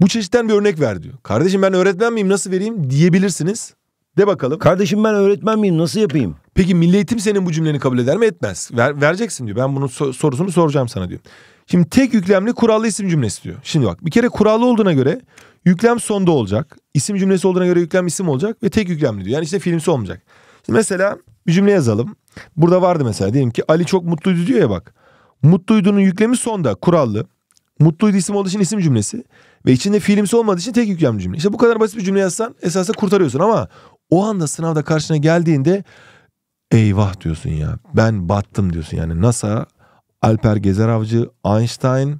Bu çeşitten bir örnek ver diyor. Kardeşim ben öğretmen miyim nasıl vereyim diyebilirsiniz. De bakalım. Kardeşim ben öğretmen miyim nasıl yapayım? Peki milli eğitim senin bu cümleni kabul eder mi etmez. Ver, vereceksin diyor. Ben bunun sorusunu soracağım sana diyor. Şimdi tek yüklemli kurallı isim cümlesi diyor. Şimdi bak bir kere kurallı olduğuna göre yüklem sonda olacak. İsim cümlesi olduğuna göre yüklem isim olacak ve tek yüklemli diyor. Yani işte filmsi olmayacak. Şimdi mesela bir cümle yazalım. Burada vardı mesela diyelim ki Ali çok mutluydu diyor ya bak. Mutluydu'nun yüklemi sonda kurallı. Mutluydu isim olduğu için isim cümlesi. Ve içinde fiilimsi olmadığı için tek yüklemli cümle. İşte bu kadar basit bir cümle yazsan esasında kurtarıyorsun ama o anda sınavda karşına geldiğinde eyvah diyorsun ya ben battım diyorsun yani NASA Alper Gezer Avcı, Einstein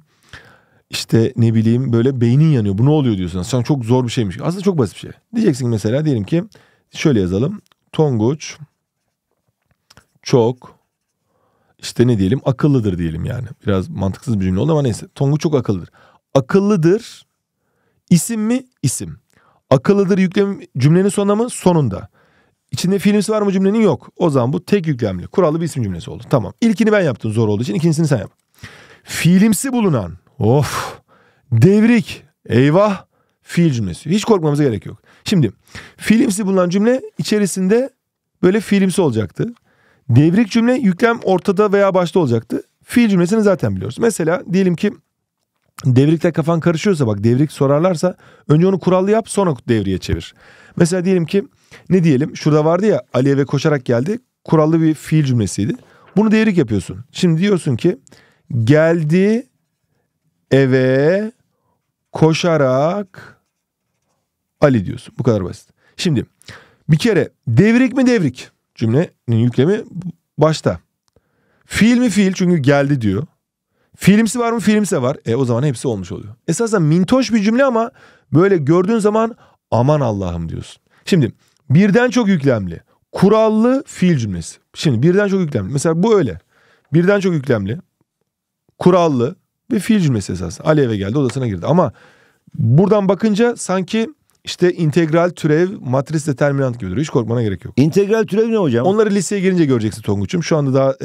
işte ne bileyim böyle beynin yanıyor. Bu ne oluyor diyorsun. Sen çok zor bir şeymiş. Aslında çok basit bir şey. Diyeceksin mesela diyelim ki şöyle yazalım. Tonguç çok işte ne diyelim akıllıdır diyelim yani. Biraz mantıksız bir cümle oldu ama neyse. Tonguç çok akıllıdır. Akıllıdır isim mi? İsim. Akıllıdır yüklem cümlenin sonuna mı? Sonunda. İçinde fiilimsi var mı cümlenin yok. O zaman bu tek yüklemli. Kurallı bir isim cümlesi oldu. Tamam. İlkini ben yaptım zor olduğu için. ikincisini sen yap. Fiilimsi bulunan. Of. Devrik. Eyvah. Fiil cümlesi. Hiç korkmamıza gerek yok. Şimdi fiilimsi bulunan cümle içerisinde böyle fiilimsi olacaktı. Devrik cümle yüklem ortada veya başta olacaktı. Fiil cümlesini zaten biliyoruz. Mesela diyelim ki Devrikte kafan karışıyorsa bak devrik sorarlarsa önce onu kurallı yap sonra devriye çevir. Mesela diyelim ki ne diyelim şurada vardı ya Ali eve koşarak geldi kurallı bir fiil cümlesiydi. Bunu devrik yapıyorsun. Şimdi diyorsun ki geldi eve koşarak Ali diyorsun. Bu kadar basit. Şimdi bir kere devrik mi devrik cümlenin yüklemi başta. Fiil mi fiil çünkü geldi diyor. Filmsi var mı? Filmse var. E o zaman hepsi olmuş oluyor. Esasen mintoş bir cümle ama böyle gördüğün zaman aman Allah'ım diyorsun. Şimdi birden çok yüklemli. Kurallı fiil cümlesi. Şimdi birden çok yüklemli. Mesela bu öyle. Birden çok yüklemli. Kurallı bir fiil cümlesi esas. Ali eve geldi odasına girdi. Ama buradan bakınca sanki işte integral türev, matris determinant gibidir. Hiç korkmana gerek yok. İntegral türev ne hocam? Onları liseye gelince göreceksin Tonguç'um. Şu anda daha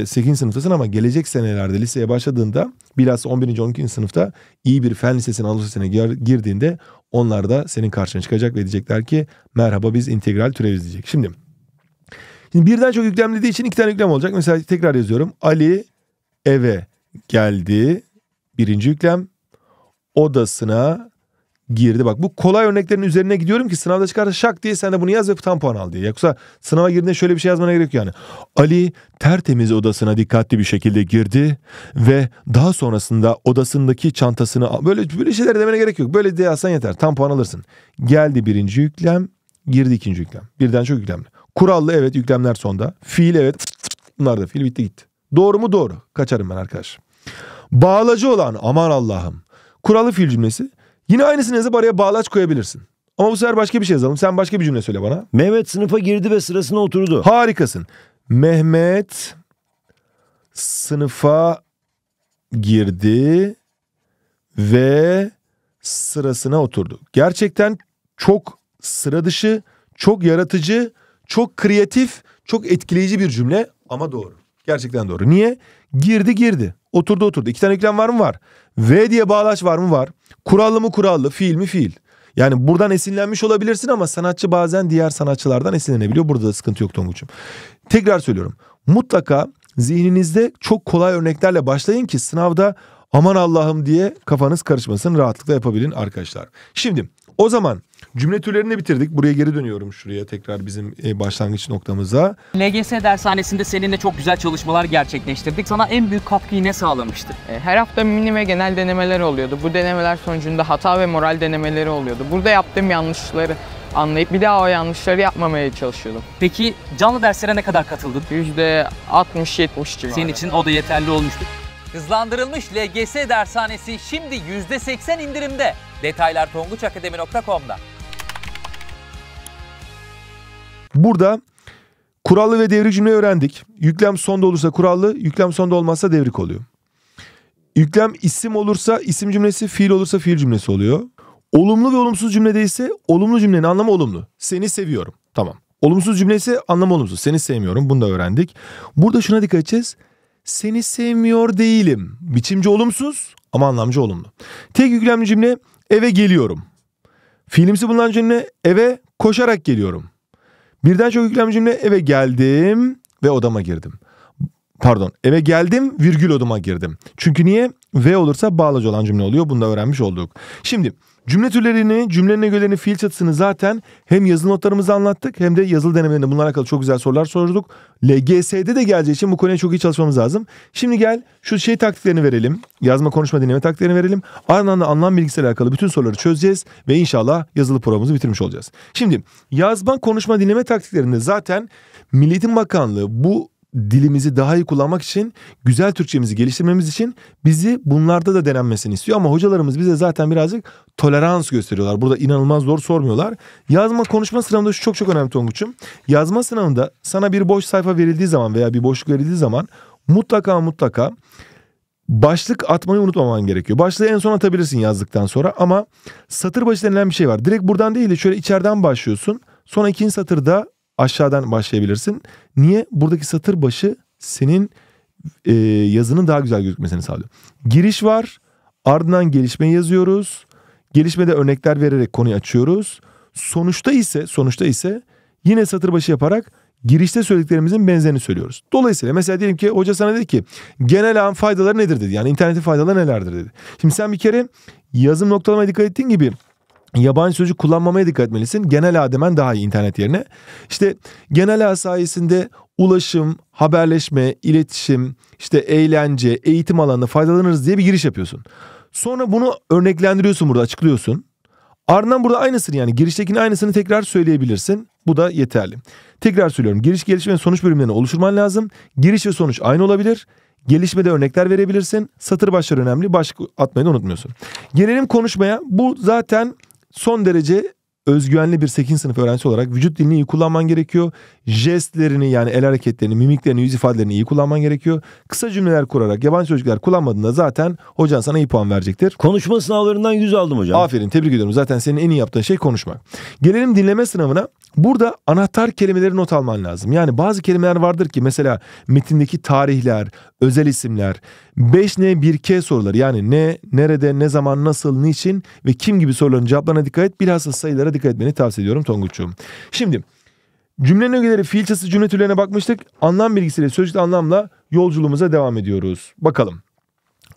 e, 8. sınıftasın ama gelecek senelerde liseye başladığında bilhassa 11. 12. sınıfta iyi bir fen lisesinin Anadolu lisesine girdiğinde onlar da senin karşına çıkacak ve diyecekler ki merhaba biz integral türeviz diyecek. Şimdi, şimdi birden çok yüklemlediği için iki tane yüklem olacak. Mesela tekrar yazıyorum. Ali eve geldi. Birinci yüklem. Odasına girdi. Bak bu kolay örneklerin üzerine gidiyorum ki sınavda çıkarsa şak diye sen de bunu yaz ve tam puan al diye. Yoksa sınava girdiğinde şöyle bir şey yazmana gerek yok yani. Ali tertemiz odasına dikkatli bir şekilde girdi ve daha sonrasında odasındaki çantasını böyle böyle şeyler demene gerek yok. Böyle diye yazsan yeter. Tam puan alırsın. Geldi birinci yüklem, girdi ikinci yüklem. Birden çok yüklemli. Kurallı evet yüklemler sonda. Fiil evet. Bunlar da fiil bitti gitti. Doğru mu? Doğru. Kaçarım ben arkadaş. Bağlacı olan aman Allah'ım. Kuralı fiil cümlesi Yine aynısını yazıp araya bağlaç koyabilirsin. Ama bu sefer başka bir şey yazalım. Sen başka bir cümle söyle bana. Mehmet sınıfa girdi ve sırasına oturdu. Harikasın. Mehmet sınıfa girdi ve sırasına oturdu. Gerçekten çok sıra dışı, çok yaratıcı, çok kreatif, çok etkileyici bir cümle ama doğru. Gerçekten doğru. Niye? Girdi girdi. Oturdu oturdu. İki tane yüklem var mı? Var. V diye bağlaç var mı? Var. Kurallı mı kurallı, fiil mi fiil. Yani buradan esinlenmiş olabilirsin ama sanatçı bazen diğer sanatçılardan esinlenebiliyor. Burada da sıkıntı yok Tonguç'um. Tekrar söylüyorum. Mutlaka zihninizde çok kolay örneklerle başlayın ki sınavda aman Allah'ım diye kafanız karışmasın rahatlıkla yapabilin arkadaşlar. Şimdi o zaman cümle türlerini bitirdik. Buraya geri dönüyorum şuraya tekrar bizim e, başlangıç noktamıza. LGS dershanesinde seninle çok güzel çalışmalar gerçekleştirdik. Sana en büyük katkıyı ne sağlamıştı? E, her hafta mini ve genel denemeler oluyordu. Bu denemeler sonucunda hata ve moral denemeleri oluyordu. Burada yaptığım yanlışları anlayıp bir daha o yanlışları yapmamaya çalışıyordum. Peki canlı derslere ne kadar katıldın? %60-70 civarı. Senin için o da yeterli olmuştu. Hızlandırılmış LGS dershanesi şimdi %80 indirimde. Detaylar tonguçakademi.com'da. Burada kurallı ve devrik öğrendik. Yüklem sonda olursa kurallı, yüklem sonda olmazsa devrik oluyor. Yüklem isim olursa isim cümlesi, fiil olursa fiil cümlesi oluyor. Olumlu ve olumsuz cümlede ise olumlu cümlenin anlamı olumlu. Seni seviyorum. Tamam. Olumsuz cümle anlamı olumsuz. Seni sevmiyorum. Bunu da öğrendik. Burada şuna dikkat edeceğiz. Seni sevmiyor değilim. Biçimci olumsuz ama anlamcı olumlu. Tek yüklemli cümle Eve geliyorum. Fiilimsi bulunan cümle eve koşarak geliyorum. Birden çok yüklem cümle eve geldim ve odama girdim. Pardon eve geldim virgül odama girdim. Çünkü niye? Ve olursa bağlacı olan cümle oluyor. Bunu da öğrenmiş olduk. Şimdi Cümle türlerini, cümlenin ögelerini, fiil çatısını zaten hem yazılı notlarımızı anlattık hem de yazılı denemelerinde bunlarla alakalı çok güzel sorular sorduk. LGS'de de geleceği için bu konuya çok iyi çalışmamız lazım. Şimdi gel şu şey taktiklerini verelim. Yazma, konuşma, dinleme taktiklerini verelim. Ardından da anlam bilgisiyle alakalı bütün soruları çözeceğiz ve inşallah yazılı programımızı bitirmiş olacağız. Şimdi yazma, konuşma, dinleme taktiklerinde zaten Milliyetin Bakanlığı bu dilimizi daha iyi kullanmak için, güzel Türkçemizi geliştirmemiz için bizi bunlarda da denenmesini istiyor. Ama hocalarımız bize zaten birazcık tolerans gösteriyorlar. Burada inanılmaz zor sormuyorlar. Yazma konuşma sınavında şu çok çok önemli Tonguç'um. Yazma sınavında sana bir boş sayfa verildiği zaman veya bir boşluk verildiği zaman mutlaka mutlaka başlık atmayı unutmaman gerekiyor. Başlığı en son atabilirsin yazdıktan sonra ama satır başı denilen bir şey var. Direkt buradan değil de şöyle içeriden başlıyorsun. Sonra ikinci satırda aşağıdan başlayabilirsin. Niye? Buradaki satır başı senin e, yazının daha güzel gözükmesini sağlıyor. Giriş var. Ardından gelişme yazıyoruz. Gelişmede örnekler vererek konuyu açıyoruz. Sonuçta ise sonuçta ise yine satır başı yaparak girişte söylediklerimizin benzerini söylüyoruz. Dolayısıyla mesela diyelim ki hoca sana dedi ki genel ağın faydaları nedir dedi. Yani internetin faydaları nelerdir dedi. Şimdi sen bir kere yazım noktalamaya dikkat ettiğin gibi Yabancı sözcük kullanmamaya dikkat etmelisin. Genel ağ daha iyi internet yerine. İşte genel ağ sayesinde ulaşım, haberleşme, iletişim, işte eğlence, eğitim alanına faydalanırız diye bir giriş yapıyorsun. Sonra bunu örneklendiriyorsun burada açıklıyorsun. Ardından burada aynısını yani giriştekinin aynısını tekrar söyleyebilirsin. Bu da yeterli. Tekrar söylüyorum. Giriş, gelişme ve sonuç bölümlerini oluşturman lazım. Giriş ve sonuç aynı olabilir. Gelişmede örnekler verebilirsin. Satır başları önemli. Başlık atmayı da unutmuyorsun. Gelelim konuşmaya. Bu zaten son derece özgüvenli bir 8. sınıf öğrencisi olarak vücut dilini iyi kullanman gerekiyor jestlerini yani el hareketlerini, mimiklerini, yüz ifadelerini iyi kullanman gerekiyor. Kısa cümleler kurarak yabancı çocuklar kullanmadığında zaten hocan sana iyi puan verecektir. Konuşma sınavlarından 100 aldım hocam. Aferin tebrik ediyorum. Zaten senin en iyi yaptığın şey konuşmak. Gelelim dinleme sınavına. Burada anahtar kelimeleri not alman lazım. Yani bazı kelimeler vardır ki mesela metindeki tarihler, özel isimler, 5N 1K soruları yani ne, nerede, ne zaman, nasıl, niçin ve kim gibi soruların cevaplarına dikkat et. Bilhassa sayılara dikkat etmeni tavsiye ediyorum Tonguç'um. Şimdi Cümlenin ögeleri fiil çası cümle türlerine bakmıştık. Anlam bilgisiyle sözcükte anlamla yolculuğumuza devam ediyoruz. Bakalım.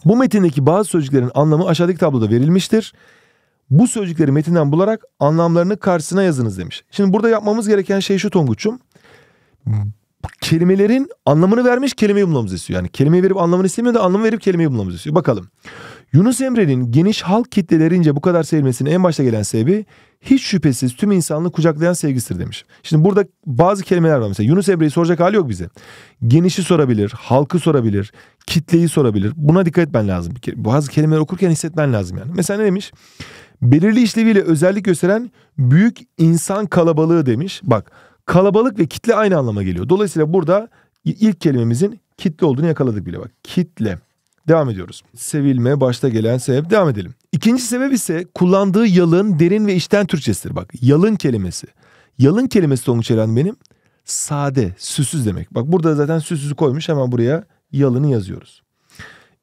Bu metindeki bazı sözcüklerin anlamı aşağıdaki tabloda verilmiştir. Bu sözcükleri metinden bularak anlamlarını karşısına yazınız demiş. Şimdi burada yapmamız gereken şey şu Tonguç'um. Kelimelerin anlamını vermiş kelimeyi bulmamızı istiyor. Yani kelimeyi verip anlamını istemiyor da anlamı verip kelimeyi bulmamızı istiyor. Bakalım. Yunus Emre'nin geniş halk kitlelerince bu kadar sevilmesinin en başta gelen sebebi hiç şüphesiz tüm insanlığı kucaklayan sevgisidir demiş. Şimdi burada bazı kelimeler var mesela Yunus Emre'yi soracak hali yok bize. Genişi sorabilir, halkı sorabilir, kitleyi sorabilir. Buna dikkat etmen lazım. Bazı kelimeleri okurken hissetmen lazım yani. Mesela ne demiş? Belirli işleviyle özellik gösteren büyük insan kalabalığı demiş. Bak kalabalık ve kitle aynı anlama geliyor. Dolayısıyla burada ilk kelimemizin kitle olduğunu yakaladık bile bak. Kitle. Devam ediyoruz. Sevilme başta gelen sebep devam edelim. İkinci sebep ise kullandığı yalın derin ve içten Türkçesidir bak. Yalın kelimesi. Yalın kelimesi Tonguç Eren benim sade, süsüz demek. Bak burada zaten süsüzü koymuş hemen buraya yalını yazıyoruz.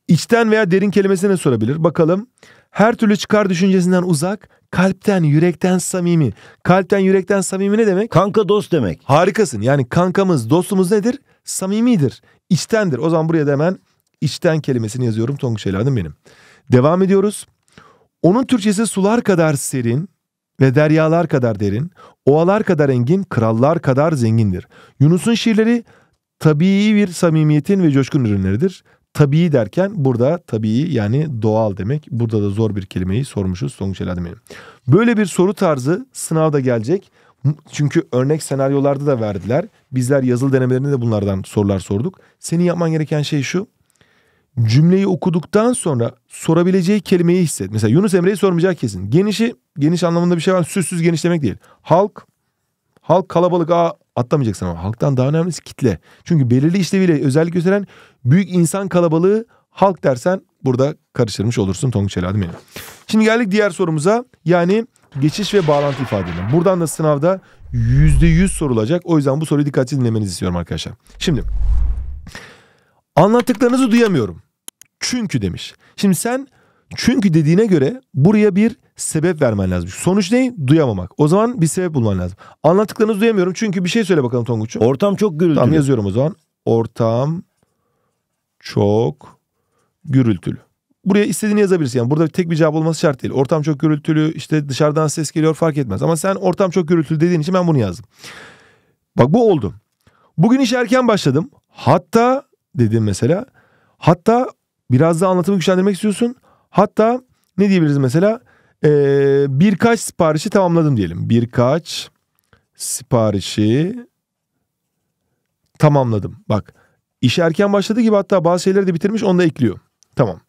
İçten veya derin kelimesine sorabilir. Bakalım. Her türlü çıkar düşüncesinden uzak, kalpten, yürekten samimi. Kalpten, yürekten samimi ne demek? Kanka dost demek. Harikasın. Yani kankamız, dostumuz nedir? Samimidir. İçtendir. O zaman buraya da hemen İçten kelimesini yazıyorum Tonguç Şelale'nin benim. Devam ediyoruz. Onun Türkçesi sular kadar serin ve deryalar kadar derin, ovalar kadar engin, krallar kadar zengindir. Yunus'un şiirleri tabii bir samimiyetin ve coşkun ürünleridir. Tabii derken burada tabii yani doğal demek. Burada da zor bir kelimeyi sormuşuz Tonguç Elade benim. Böyle bir soru tarzı sınavda gelecek. Çünkü örnek senaryolarda da verdiler. Bizler yazılı denemelerinde de bunlardan sorular sorduk. Senin yapman gereken şey şu cümleyi okuduktan sonra sorabileceği kelimeyi hisset. Mesela Yunus Emre'yi sormayacak kesin. Genişi, geniş anlamında bir şey var. Süssüz genişlemek değil. Halk, halk kalabalık a atlamayacaksın ama halktan daha önemlisi kitle. Çünkü belirli işleviyle özellik gösteren büyük insan kalabalığı halk dersen burada karıştırmış olursun Tonguç Çeladım benim. Şimdi geldik diğer sorumuza. Yani geçiş ve bağlantı ifadeleri. Buradan da sınavda %100 sorulacak. O yüzden bu soruyu dikkatli dinlemenizi istiyorum arkadaşlar. Şimdi anlattıklarınızı duyamıyorum çünkü demiş. Şimdi sen çünkü dediğine göre buraya bir sebep vermen lazım. Sonuç ne? Duyamamak. O zaman bir sebep bulman lazım. Anlattıklarınızı duyamıyorum çünkü bir şey söyle bakalım Tonguç'um. Ortam çok gürültülü. Tam yazıyorum o zaman. Ortam çok gürültülü. Buraya istediğini yazabilirsin. Yani burada tek bir cevap olması şart değil. Ortam çok gürültülü, işte dışarıdan ses geliyor fark etmez. Ama sen ortam çok gürültülü dediğin için ben bunu yazdım. Bak bu oldu. Bugün iş erken başladım. Hatta dedim mesela. Hatta Biraz daha anlatımı güçlendirmek istiyorsun. Hatta ne diyebiliriz mesela? Ee, birkaç siparişi tamamladım diyelim. Birkaç siparişi tamamladım. Bak iş erken başladı gibi hatta bazı şeyleri de bitirmiş onu da ekliyor. Tamam.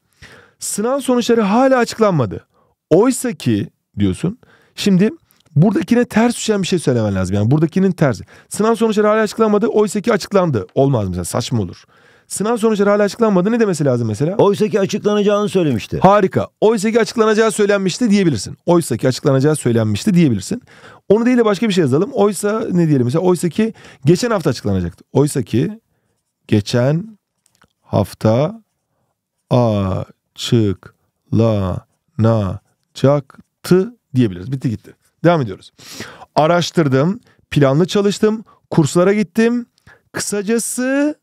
Sınav sonuçları hala açıklanmadı. Oysa ki diyorsun. Şimdi buradakine ters düşen bir şey söylemen lazım. Yani buradakinin tersi. Sınav sonuçları hala açıklanmadı. Oysa ki açıklandı. Olmaz mesela saçma olur. Sınav sonuçları hala açıklanmadı. Ne demesi lazım mesela? Oysa ki açıklanacağını söylemişti. Harika. Oysa ki açıklanacağı söylenmişti diyebilirsin. Oysa ki açıklanacağı söylenmişti diyebilirsin. Onu değil de başka bir şey yazalım. Oysa ne diyelim mesela? Oysa ki geçen hafta açıklanacaktı. Oysa ki geçen hafta açıklanacaktı diyebiliriz. Bitti gitti. Devam ediyoruz. Araştırdım, planlı çalıştım, kurslara gittim. Kısacası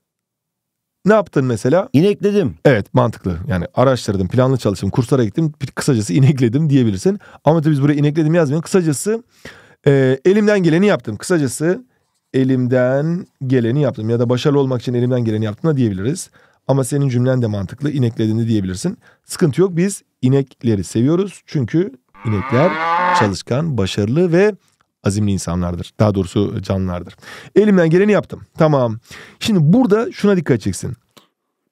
ne yaptın mesela? İnekledim. Evet mantıklı. Yani araştırdım, planlı çalıştım, kurslara gittim. Kısacası inekledim diyebilirsin. Ama tabii biz buraya inekledim yazmıyor. Kısacası e, elimden geleni yaptım. Kısacası elimden geleni yaptım. Ya da başarılı olmak için elimden geleni yaptım da diyebiliriz. Ama senin cümlen de mantıklı. İnekledin de diyebilirsin. Sıkıntı yok. Biz inekleri seviyoruz. Çünkü inekler çalışkan, başarılı ve azimli insanlardır. Daha doğrusu canlılardır. Elimden geleni yaptım. Tamam. Şimdi burada şuna dikkat edeceksin.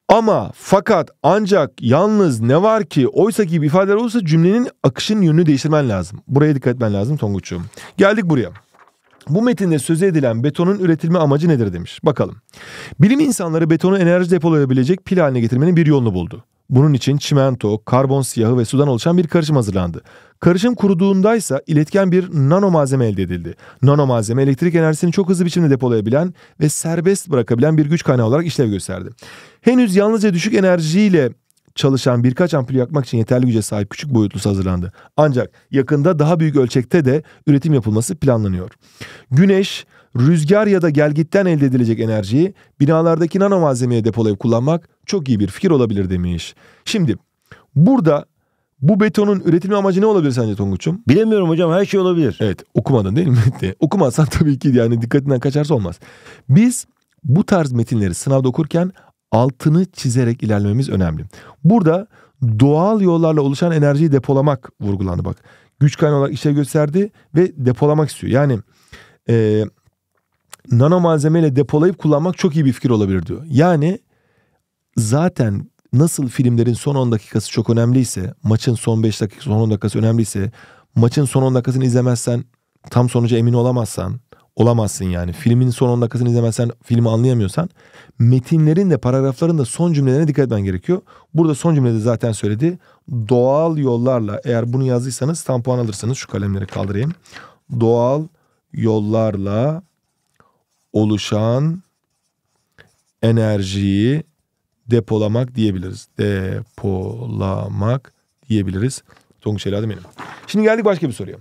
Ama, fakat, ancak, yalnız, ne var ki, oysa gibi ifadeler olursa cümlenin akışın yönünü değiştirmen lazım. Buraya dikkat etmen lazım Tonguç'um. Geldik buraya. Bu metinde söze edilen betonun üretilme amacı nedir demiş. Bakalım. Bilim insanları betonu enerji depolayabilecek pil haline getirmenin bir yolunu buldu. Bunun için çimento, karbon siyahı ve sudan oluşan bir karışım hazırlandı. Karışım kuruduğunda ise iletken bir nano malzeme elde edildi. Nano malzeme elektrik enerjisini çok hızlı biçimde depolayabilen ve serbest bırakabilen bir güç kaynağı olarak işlev gösterdi. Henüz yalnızca düşük enerjiyle çalışan birkaç ampul yakmak için yeterli güce sahip küçük boyutlusu hazırlandı. Ancak yakında daha büyük ölçekte de üretim yapılması planlanıyor. Güneş, rüzgar ya da gelgitten elde edilecek enerjiyi binalardaki nano malzemeye depolayıp kullanmak çok iyi bir fikir olabilir demiş. Şimdi burada bu betonun üretilme amacı ne olabilir sence Tonguç'um? Bilemiyorum hocam her şey olabilir. Evet okumadın değil mi? Okumazsan tabii ki yani dikkatinden kaçarsa olmaz. Biz bu tarz metinleri sınavda okurken altını çizerek ilerlememiz önemli. Burada doğal yollarla oluşan enerjiyi depolamak vurgulandı bak. Güç kaynağı olarak işe gösterdi ve depolamak istiyor. Yani e, nano malzemeyle depolayıp kullanmak çok iyi bir fikir olabilir diyor. Yani zaten nasıl filmlerin son 10 dakikası çok önemliyse, maçın son 5 dakikası, son 10 dakikası önemliyse, maçın son 10 dakikasını izlemezsen tam sonuca emin olamazsan, olamazsın yani. Filmin son 10 dakikasını izlemezsen filmi anlayamıyorsan metinlerin de paragrafların da son cümlelerine dikkat etmen gerekiyor. Burada son cümlede zaten söyledi. Doğal yollarla eğer bunu yazdıysanız tam puan alırsanız şu kalemleri kaldırayım. Doğal yollarla oluşan enerjiyi depolamak diyebiliriz. Depolamak diyebiliriz. Tonguç Eladım benim. Şimdi geldik başka bir soruya.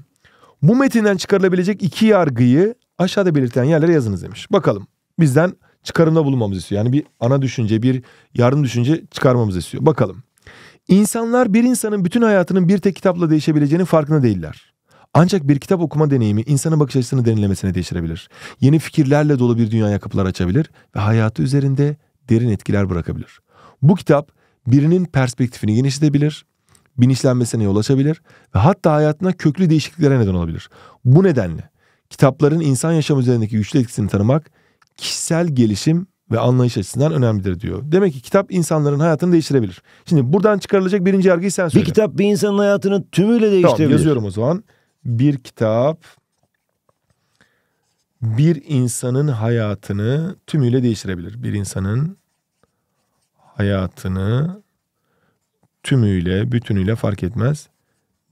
Bu metinden çıkarılabilecek iki yargıyı aşağıda belirten yerlere yazınız demiş. Bakalım bizden çıkarımda bulunmamızı istiyor. Yani bir ana düşünce, bir yardım düşünce çıkarmamızı istiyor. Bakalım. İnsanlar bir insanın bütün hayatının bir tek kitapla değişebileceğinin farkında değiller. Ancak bir kitap okuma deneyimi insanın bakış açısını denilemesine değiştirebilir. Yeni fikirlerle dolu bir dünyaya kapılar açabilir ve hayatı üzerinde derin etkiler bırakabilir. Bu kitap birinin perspektifini genişletebilir, bilinçlenmesine yol açabilir ve hatta hayatına köklü değişikliklere neden olabilir. Bu nedenle kitapların insan yaşam üzerindeki güçlü etkisini tanımak kişisel gelişim ve anlayış açısından önemlidir diyor. Demek ki kitap insanların hayatını değiştirebilir. Şimdi buradan çıkarılacak birinci yargıyı sen söyle. Bir kitap bir insanın hayatını tümüyle değiştirebilir. Tamam yazıyorum o zaman bir kitap bir insanın hayatını tümüyle değiştirebilir. Bir insanın hayatını tümüyle, bütünüyle fark etmez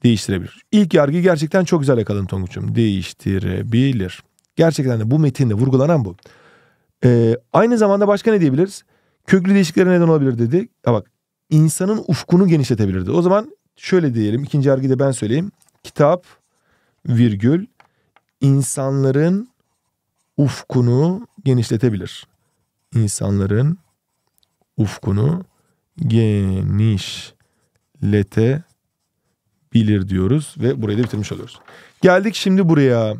değiştirebilir. İlk yargı gerçekten çok güzel yakaladın Tonguç'um. Değiştirebilir. Gerçekten de bu metinde vurgulanan bu. Ee, aynı zamanda başka ne diyebiliriz? Köklü değişikliklere neden olabilir dedi. Ha bak insanın ufkunu genişletebilirdi. O zaman şöyle diyelim İkinci yargıyı da ben söyleyeyim. Kitap virgül insanların ufkunu genişletebilir. İnsanların ufkunu genişletebilir diyoruz ve burayı da bitirmiş oluyoruz. Geldik şimdi buraya.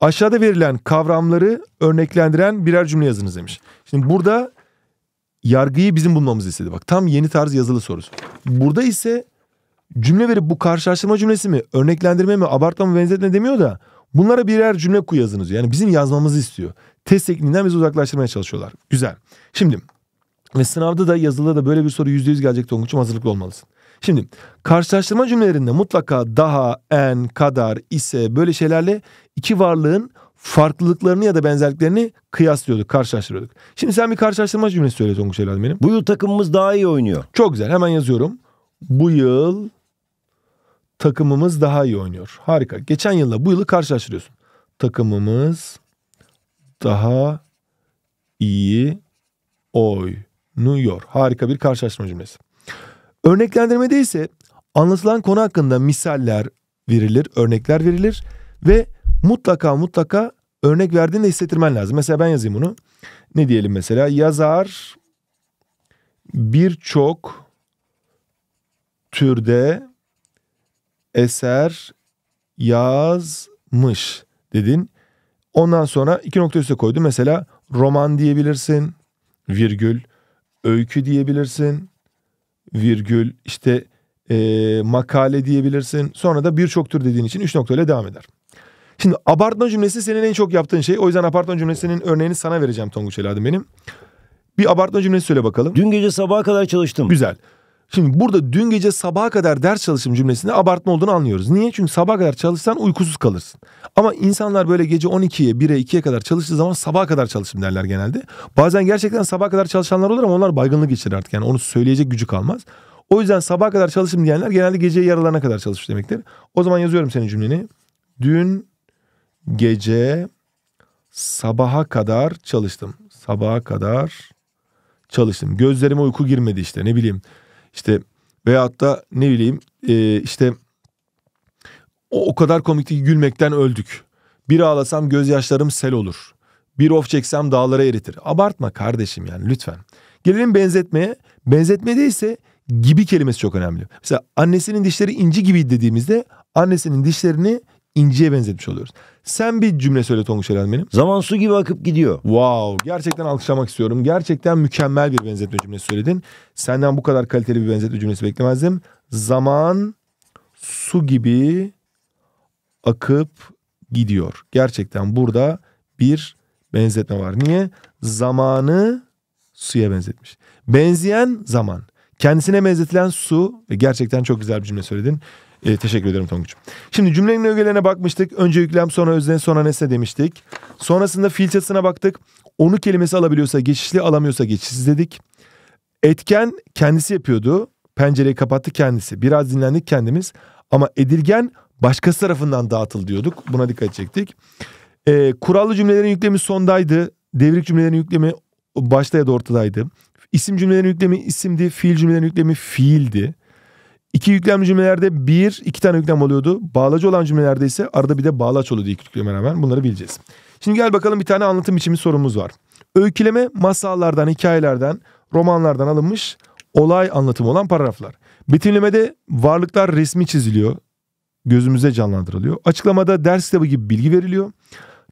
Aşağıda verilen kavramları örneklendiren birer cümle yazınız demiş. Şimdi burada yargıyı bizim bulmamızı istedi. Bak tam yeni tarz yazılı sorusu. Burada ise cümle verip bu karşılaştırma cümlesi mi, örneklendirme mi, abartma mı, benzetme demiyor da bunlara birer cümle kuy yazınız Yani bizim yazmamızı istiyor. Test tekniğinden bizi uzaklaştırmaya çalışıyorlar. Güzel. Şimdi ve sınavda da yazılıda da böyle bir soru %100 gelecek Tonguç'um hazırlıklı olmalısın. Şimdi karşılaştırma cümlelerinde mutlaka daha, en, kadar, ise böyle şeylerle iki varlığın farklılıklarını ya da benzerliklerini kıyaslıyorduk, karşılaştırıyorduk. Şimdi sen bir karşılaştırma cümlesi söyle Tonguç evladım benim. Bu yıl takımımız daha iyi oynuyor. Çok güzel hemen yazıyorum bu yıl takımımız daha iyi oynuyor. Harika. Geçen yılla bu yılı karşılaştırıyorsun. Takımımız daha iyi oynuyor. Harika bir karşılaştırma cümlesi. Örneklendirmede ise anlatılan konu hakkında misaller verilir, örnekler verilir ve mutlaka mutlaka örnek verdiğinde hissettirmen lazım. Mesela ben yazayım bunu. Ne diyelim mesela? Yazar birçok türde eser yazmış dedin. Ondan sonra iki nokta üste koydu. Mesela roman diyebilirsin, virgül, öykü diyebilirsin, virgül, işte e, makale diyebilirsin. Sonra da birçok tür dediğin için üç noktayla devam eder. Şimdi abartma cümlesi senin en çok yaptığın şey. O yüzden abartma cümlesinin örneğini sana vereceğim Tonguç Eladım benim. Bir abartma cümlesi söyle bakalım. Dün gece sabaha kadar çalıştım. Güzel. Şimdi burada dün gece sabaha kadar ders çalışım cümlesinde abartma olduğunu anlıyoruz. Niye? Çünkü sabaha kadar çalışsan uykusuz kalırsın. Ama insanlar böyle gece 12'ye, 1'e, 2'ye kadar çalıştığı zaman sabaha kadar çalışım derler genelde. Bazen gerçekten sabaha kadar çalışanlar olur ama onlar baygınlık geçirir artık. Yani onu söyleyecek gücü kalmaz. O yüzden sabaha kadar çalışım diyenler genelde gece yaralarına kadar çalışmış demektir. O zaman yazıyorum senin cümleni. Dün gece sabaha kadar çalıştım. Sabaha kadar çalıştım. Gözlerime uyku girmedi işte ne bileyim. İşte veyahut da ne bileyim e, işte o, o kadar komikti ki gülmekten öldük. Bir ağlasam gözyaşlarım sel olur. Bir of çeksem dağlara eritir. Abartma kardeşim yani lütfen. Gelelim benzetmeye. benzetme ise gibi kelimesi çok önemli. Mesela annesinin dişleri inci gibi dediğimizde annesinin dişlerini inciye benzetmiş oluyoruz. Sen bir cümle söyle Tonguç Eren benim. Zaman su gibi akıp gidiyor. Wow. Gerçekten alkışlamak istiyorum. Gerçekten mükemmel bir benzetme cümlesi söyledin. Senden bu kadar kaliteli bir benzetme cümlesi beklemezdim. Zaman su gibi akıp gidiyor. Gerçekten burada bir benzetme var. Niye? Zamanı suya benzetmiş. Benzeyen zaman. Kendisine benzetilen su. Gerçekten çok güzel bir cümle söyledin. E, teşekkür ederim Tonguç'um. Şimdi cümlenin ögelerine bakmıştık. Önce yüklem sonra özne sonra nesne demiştik. Sonrasında filçesine baktık. Onu kelimesi alabiliyorsa geçişli alamıyorsa geçişsiz dedik. Etken kendisi yapıyordu. Pencereyi kapattı kendisi. Biraz dinlendik kendimiz. Ama edilgen başkası tarafından dağıtıl diyorduk. Buna dikkat çektik. E, kurallı cümlelerin yüklemi sondaydı. Devrik cümlelerin yüklemi başta ya da ortadaydı. İsim cümlelerin yüklemi isimdi. Fiil cümlelerin yüklemi fiildi. İki yüklem cümlelerde bir, iki tane yüklem oluyordu. Bağlacı olan cümlelerde ise arada bir de bağlaç oluyordu iki yükleme hemen. Bunları bileceğiz. Şimdi gel bakalım bir tane anlatım biçimi sorumuz var. Öyküleme masallardan, hikayelerden, romanlardan alınmış olay anlatımı olan paragraflar. Betimlemede varlıklar resmi çiziliyor. gözümüze canlandırılıyor. Açıklamada ders kitabı gibi bilgi veriliyor.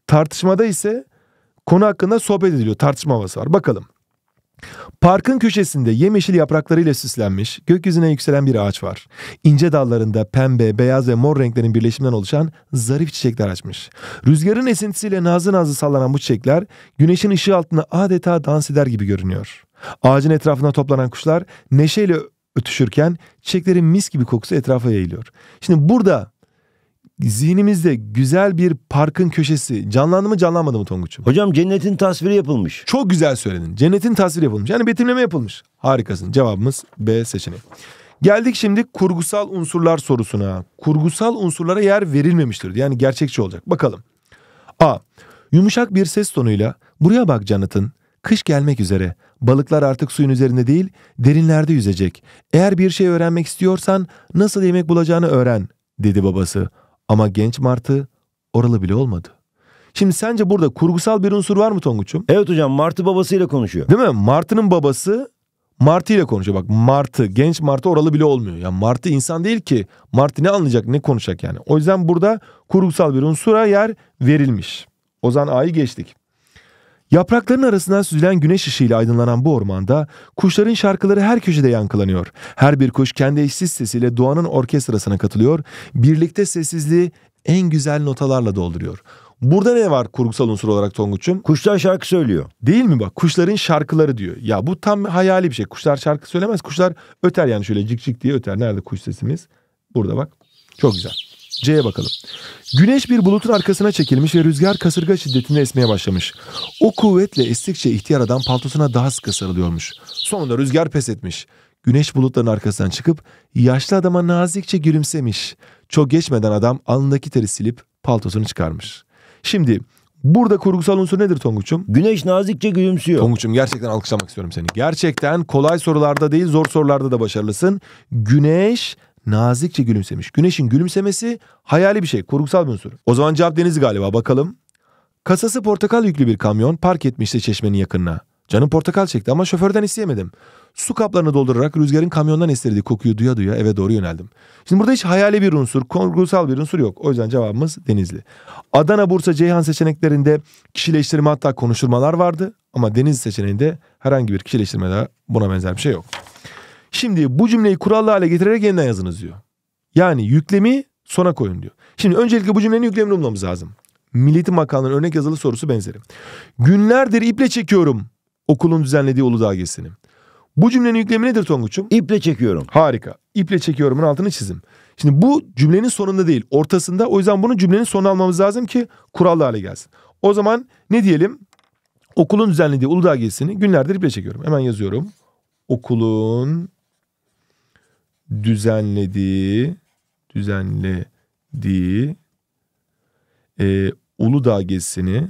Tartışmada ise konu hakkında sohbet ediliyor. Tartışma havası var. Bakalım. Parkın köşesinde yemyeşil yapraklarıyla süslenmiş, gökyüzüne yükselen bir ağaç var. İnce dallarında pembe, beyaz ve mor renklerin birleşiminden oluşan zarif çiçekler açmış. Rüzgarın esintisiyle nazlı nazlı sallanan bu çiçekler güneşin ışığı altında adeta dans eder gibi görünüyor. Ağacın etrafına toplanan kuşlar neşeyle ötüşürken çiçeklerin mis gibi kokusu etrafa yayılıyor. Şimdi burada zihnimizde güzel bir parkın köşesi canlandı mı canlanmadı mı Tonguç'um? Hocam cennetin tasviri yapılmış. Çok güzel söyledin. Cennetin tasviri yapılmış. Yani betimleme yapılmış. Harikasın. Cevabımız B seçeneği. Geldik şimdi kurgusal unsurlar sorusuna. Kurgusal unsurlara yer verilmemiştir. Yani gerçekçi olacak. Bakalım. A. Yumuşak bir ses tonuyla buraya bak Canıt'ın. Kış gelmek üzere. Balıklar artık suyun üzerinde değil, derinlerde yüzecek. Eğer bir şey öğrenmek istiyorsan nasıl yemek bulacağını öğren, dedi babası. Ama genç martı oralı bile olmadı. Şimdi sence burada kurgusal bir unsur var mı Tonguç'um? Evet hocam Martı babasıyla konuşuyor. Değil mi? Martı'nın babası Martı ile konuşuyor. Bak Martı, genç Martı oralı bile olmuyor. Yani Martı insan değil ki. Martı ne anlayacak, ne konuşacak yani. O yüzden burada kurgusal bir unsura yer verilmiş. Ozan A'yı geçtik. Yaprakların arasından süzülen güneş ışığıyla aydınlanan bu ormanda kuşların şarkıları her köşede yankılanıyor. Her bir kuş kendi eşsiz sesiyle doğanın orkestrasına katılıyor. Birlikte sessizliği en güzel notalarla dolduruyor. Burada ne var kurgusal unsur olarak Tonguç'um? Kuşlar şarkı söylüyor. Değil mi bak kuşların şarkıları diyor. Ya bu tam hayali bir şey. Kuşlar şarkı söylemez. Kuşlar öter yani şöyle cik cik diye öter. Nerede kuş sesimiz? Burada bak. Çok güzel. C'ye bakalım. Güneş bir bulutun arkasına çekilmiş ve rüzgar kasırga şiddetinde esmeye başlamış. O kuvvetle estikçe ihtiyar adam paltosuna daha sıkı sarılıyormuş. Sonunda rüzgar pes etmiş. Güneş bulutların arkasından çıkıp yaşlı adama nazikçe gülümsemiş. Çok geçmeden adam alnındaki teri silip paltosunu çıkarmış. Şimdi Burada kurgusal unsur nedir Tonguç'um? Güneş nazikçe gülümsüyor. Tonguç'um gerçekten alkışlamak istiyorum seni. Gerçekten kolay sorularda değil zor sorularda da başarılısın. Güneş nazikçe gülümsemiş. Güneşin gülümsemesi hayali bir şey, kurgusal bir unsur. O zaman cevap Deniz galiba bakalım. Kasası portakal yüklü bir kamyon park etmişti çeşmenin yakınına. Canım portakal çekti ama şoförden isteyemedim. Su kaplarını doldurarak rüzgarın kamyondan estirdiği kokuyu duya duya eve doğru yöneldim. Şimdi burada hiç hayali bir unsur, kurgusal bir unsur yok. O yüzden cevabımız Denizli. Adana, Bursa, Ceyhan seçeneklerinde kişileştirme hatta konuşturmalar vardı. Ama Denizli seçeneğinde herhangi bir kişileştirme de buna benzer bir şey yok. Şimdi bu cümleyi kurallı hale getirerek yeniden yazınız diyor. Yani yüklemi sona koyun diyor. Şimdi öncelikle bu cümlenin yüklemini bulmamız lazım. Milleti makamının örnek yazılı sorusu benzeri. Günlerdir iple çekiyorum okulun düzenlediği Uludağ gezisini. Bu cümlenin yüklemi nedir Tonguç'um? İple çekiyorum. Harika. İple çekiyorumun altını çizim. Şimdi bu cümlenin sonunda değil ortasında o yüzden bunu cümlenin sonuna almamız lazım ki kurallı hale gelsin. O zaman ne diyelim? Okulun düzenlediği Uludağ gezisini günlerdir iple çekiyorum. Hemen yazıyorum. Okulun düzenlediği düzenlediği e, Uludağ gezisini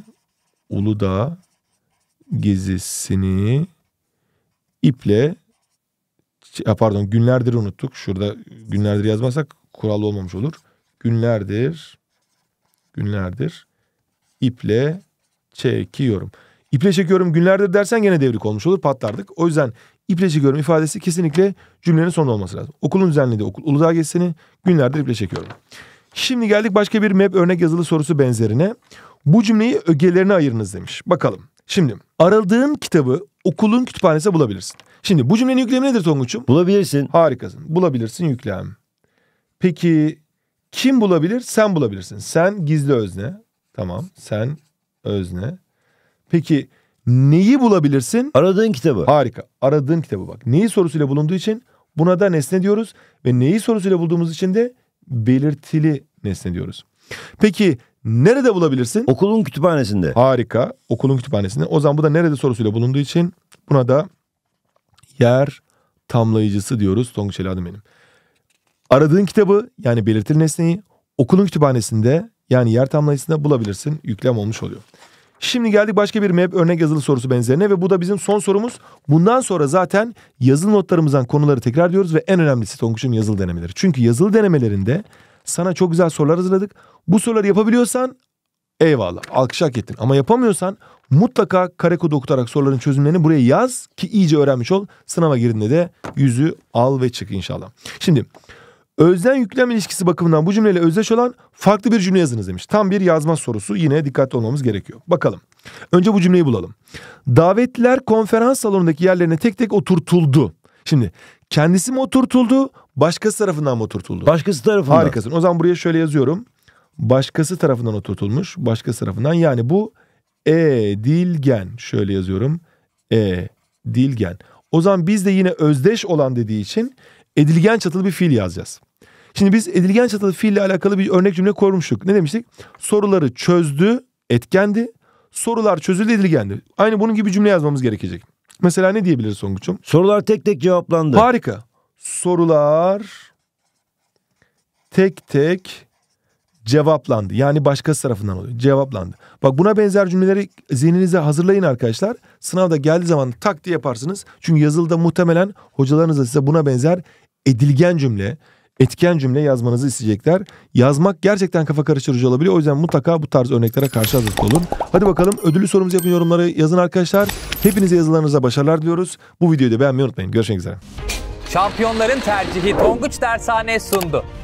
Uludağ gezisini iple pardon günlerdir unuttuk. Şurada günlerdir yazmasak kurallı olmamış olur. Günlerdir günlerdir iple çekiyorum. İple çekiyorum günlerdir dersen gene devrik olmuş olur patlardık. O yüzden iple çekiyorum ifadesi kesinlikle cümlenin sonunda olması lazım. Okulun düzenlediği okul Uludağ gezisini günlerdir iple çekiyorum. Şimdi geldik başka bir map örnek yazılı sorusu benzerine. Bu cümleyi ögelerine ayırınız demiş. Bakalım. Şimdi aradığın kitabı okulun kütüphanesinde bulabilirsin. Şimdi bu cümlenin yüklemi nedir Tonguç'um? Bulabilirsin. Harikasın. Bulabilirsin yüklem. Peki kim bulabilir? Sen bulabilirsin. Sen gizli özne. Tamam. Sen özne. Peki Neyi bulabilirsin? Aradığın kitabı. Harika. Aradığın kitabı bak. Neyi sorusuyla bulunduğu için buna da nesne diyoruz ve neyi sorusuyla bulduğumuz için de belirtili nesne diyoruz. Peki nerede bulabilirsin? Okulun kütüphanesinde. Harika. Okulun kütüphanesinde. O zaman bu da nerede sorusuyla bulunduğu için buna da yer tamlayıcısı diyoruz. Tonguç adım benim. Aradığın kitabı yani belirtili nesneyi okulun kütüphanesinde yani yer tamlayıcısında bulabilirsin. Yüklem olmuş oluyor. Şimdi geldik başka bir map örnek yazılı sorusu benzerine ve bu da bizim son sorumuz. Bundan sonra zaten yazılı notlarımızdan konuları tekrar diyoruz ve en önemlisi Tonguç'un yazılı denemeleri. Çünkü yazılı denemelerinde sana çok güzel sorular hazırladık. Bu soruları yapabiliyorsan eyvallah alkış hak ettin. Ama yapamıyorsan mutlaka kare kodu okutarak soruların çözümlerini buraya yaz ki iyice öğrenmiş ol. Sınava girdiğinde de yüzü al ve çık inşallah. Şimdi Özden yüklem ilişkisi bakımından bu cümleyle özdeş olan farklı bir cümle yazınız demiş. Tam bir yazma sorusu yine dikkatli olmamız gerekiyor. Bakalım. Önce bu cümleyi bulalım. Davetliler konferans salonundaki yerlerine tek tek oturtuldu. Şimdi kendisi mi oturtuldu, başkası tarafından mı oturtuldu? Başkası tarafından. Harikasın. O zaman buraya şöyle yazıyorum. Başkası tarafından oturtulmuş, başkası tarafından. Yani bu e dilgen Şöyle yazıyorum. e dilgen. O zaman biz de yine özdeş olan dediği için edilgen çatılı bir fiil yazacağız. Şimdi biz edilgen çatılı fiille alakalı bir örnek cümle kormuştuk. Ne demiştik? Soruları çözdü, etkendi. Sorular çözüldü, edilgendi. Aynı bunun gibi cümle yazmamız gerekecek. Mesela ne diyebiliriz Songuç'um? Sorular tek tek cevaplandı. Harika. Sorular tek tek cevaplandı. Yani başkası tarafından oluyor. Cevaplandı. Bak buna benzer cümleleri zihninize hazırlayın arkadaşlar. Sınavda geldiği zaman tak diye yaparsınız. Çünkü yazılıda muhtemelen hocalarınız da size buna benzer edilgen cümle, etken cümle yazmanızı isteyecekler. Yazmak gerçekten kafa karıştırıcı olabiliyor. O yüzden mutlaka bu tarz örneklere karşı hazırlıklı olun. Hadi bakalım ödüllü sorumuzu yapın yorumları yazın arkadaşlar. Hepinize yazılarınıza başarılar diliyoruz. Bu videoyu da beğenmeyi unutmayın. Görüşmek üzere. Şampiyonların tercihi Tonguç Dershane sundu.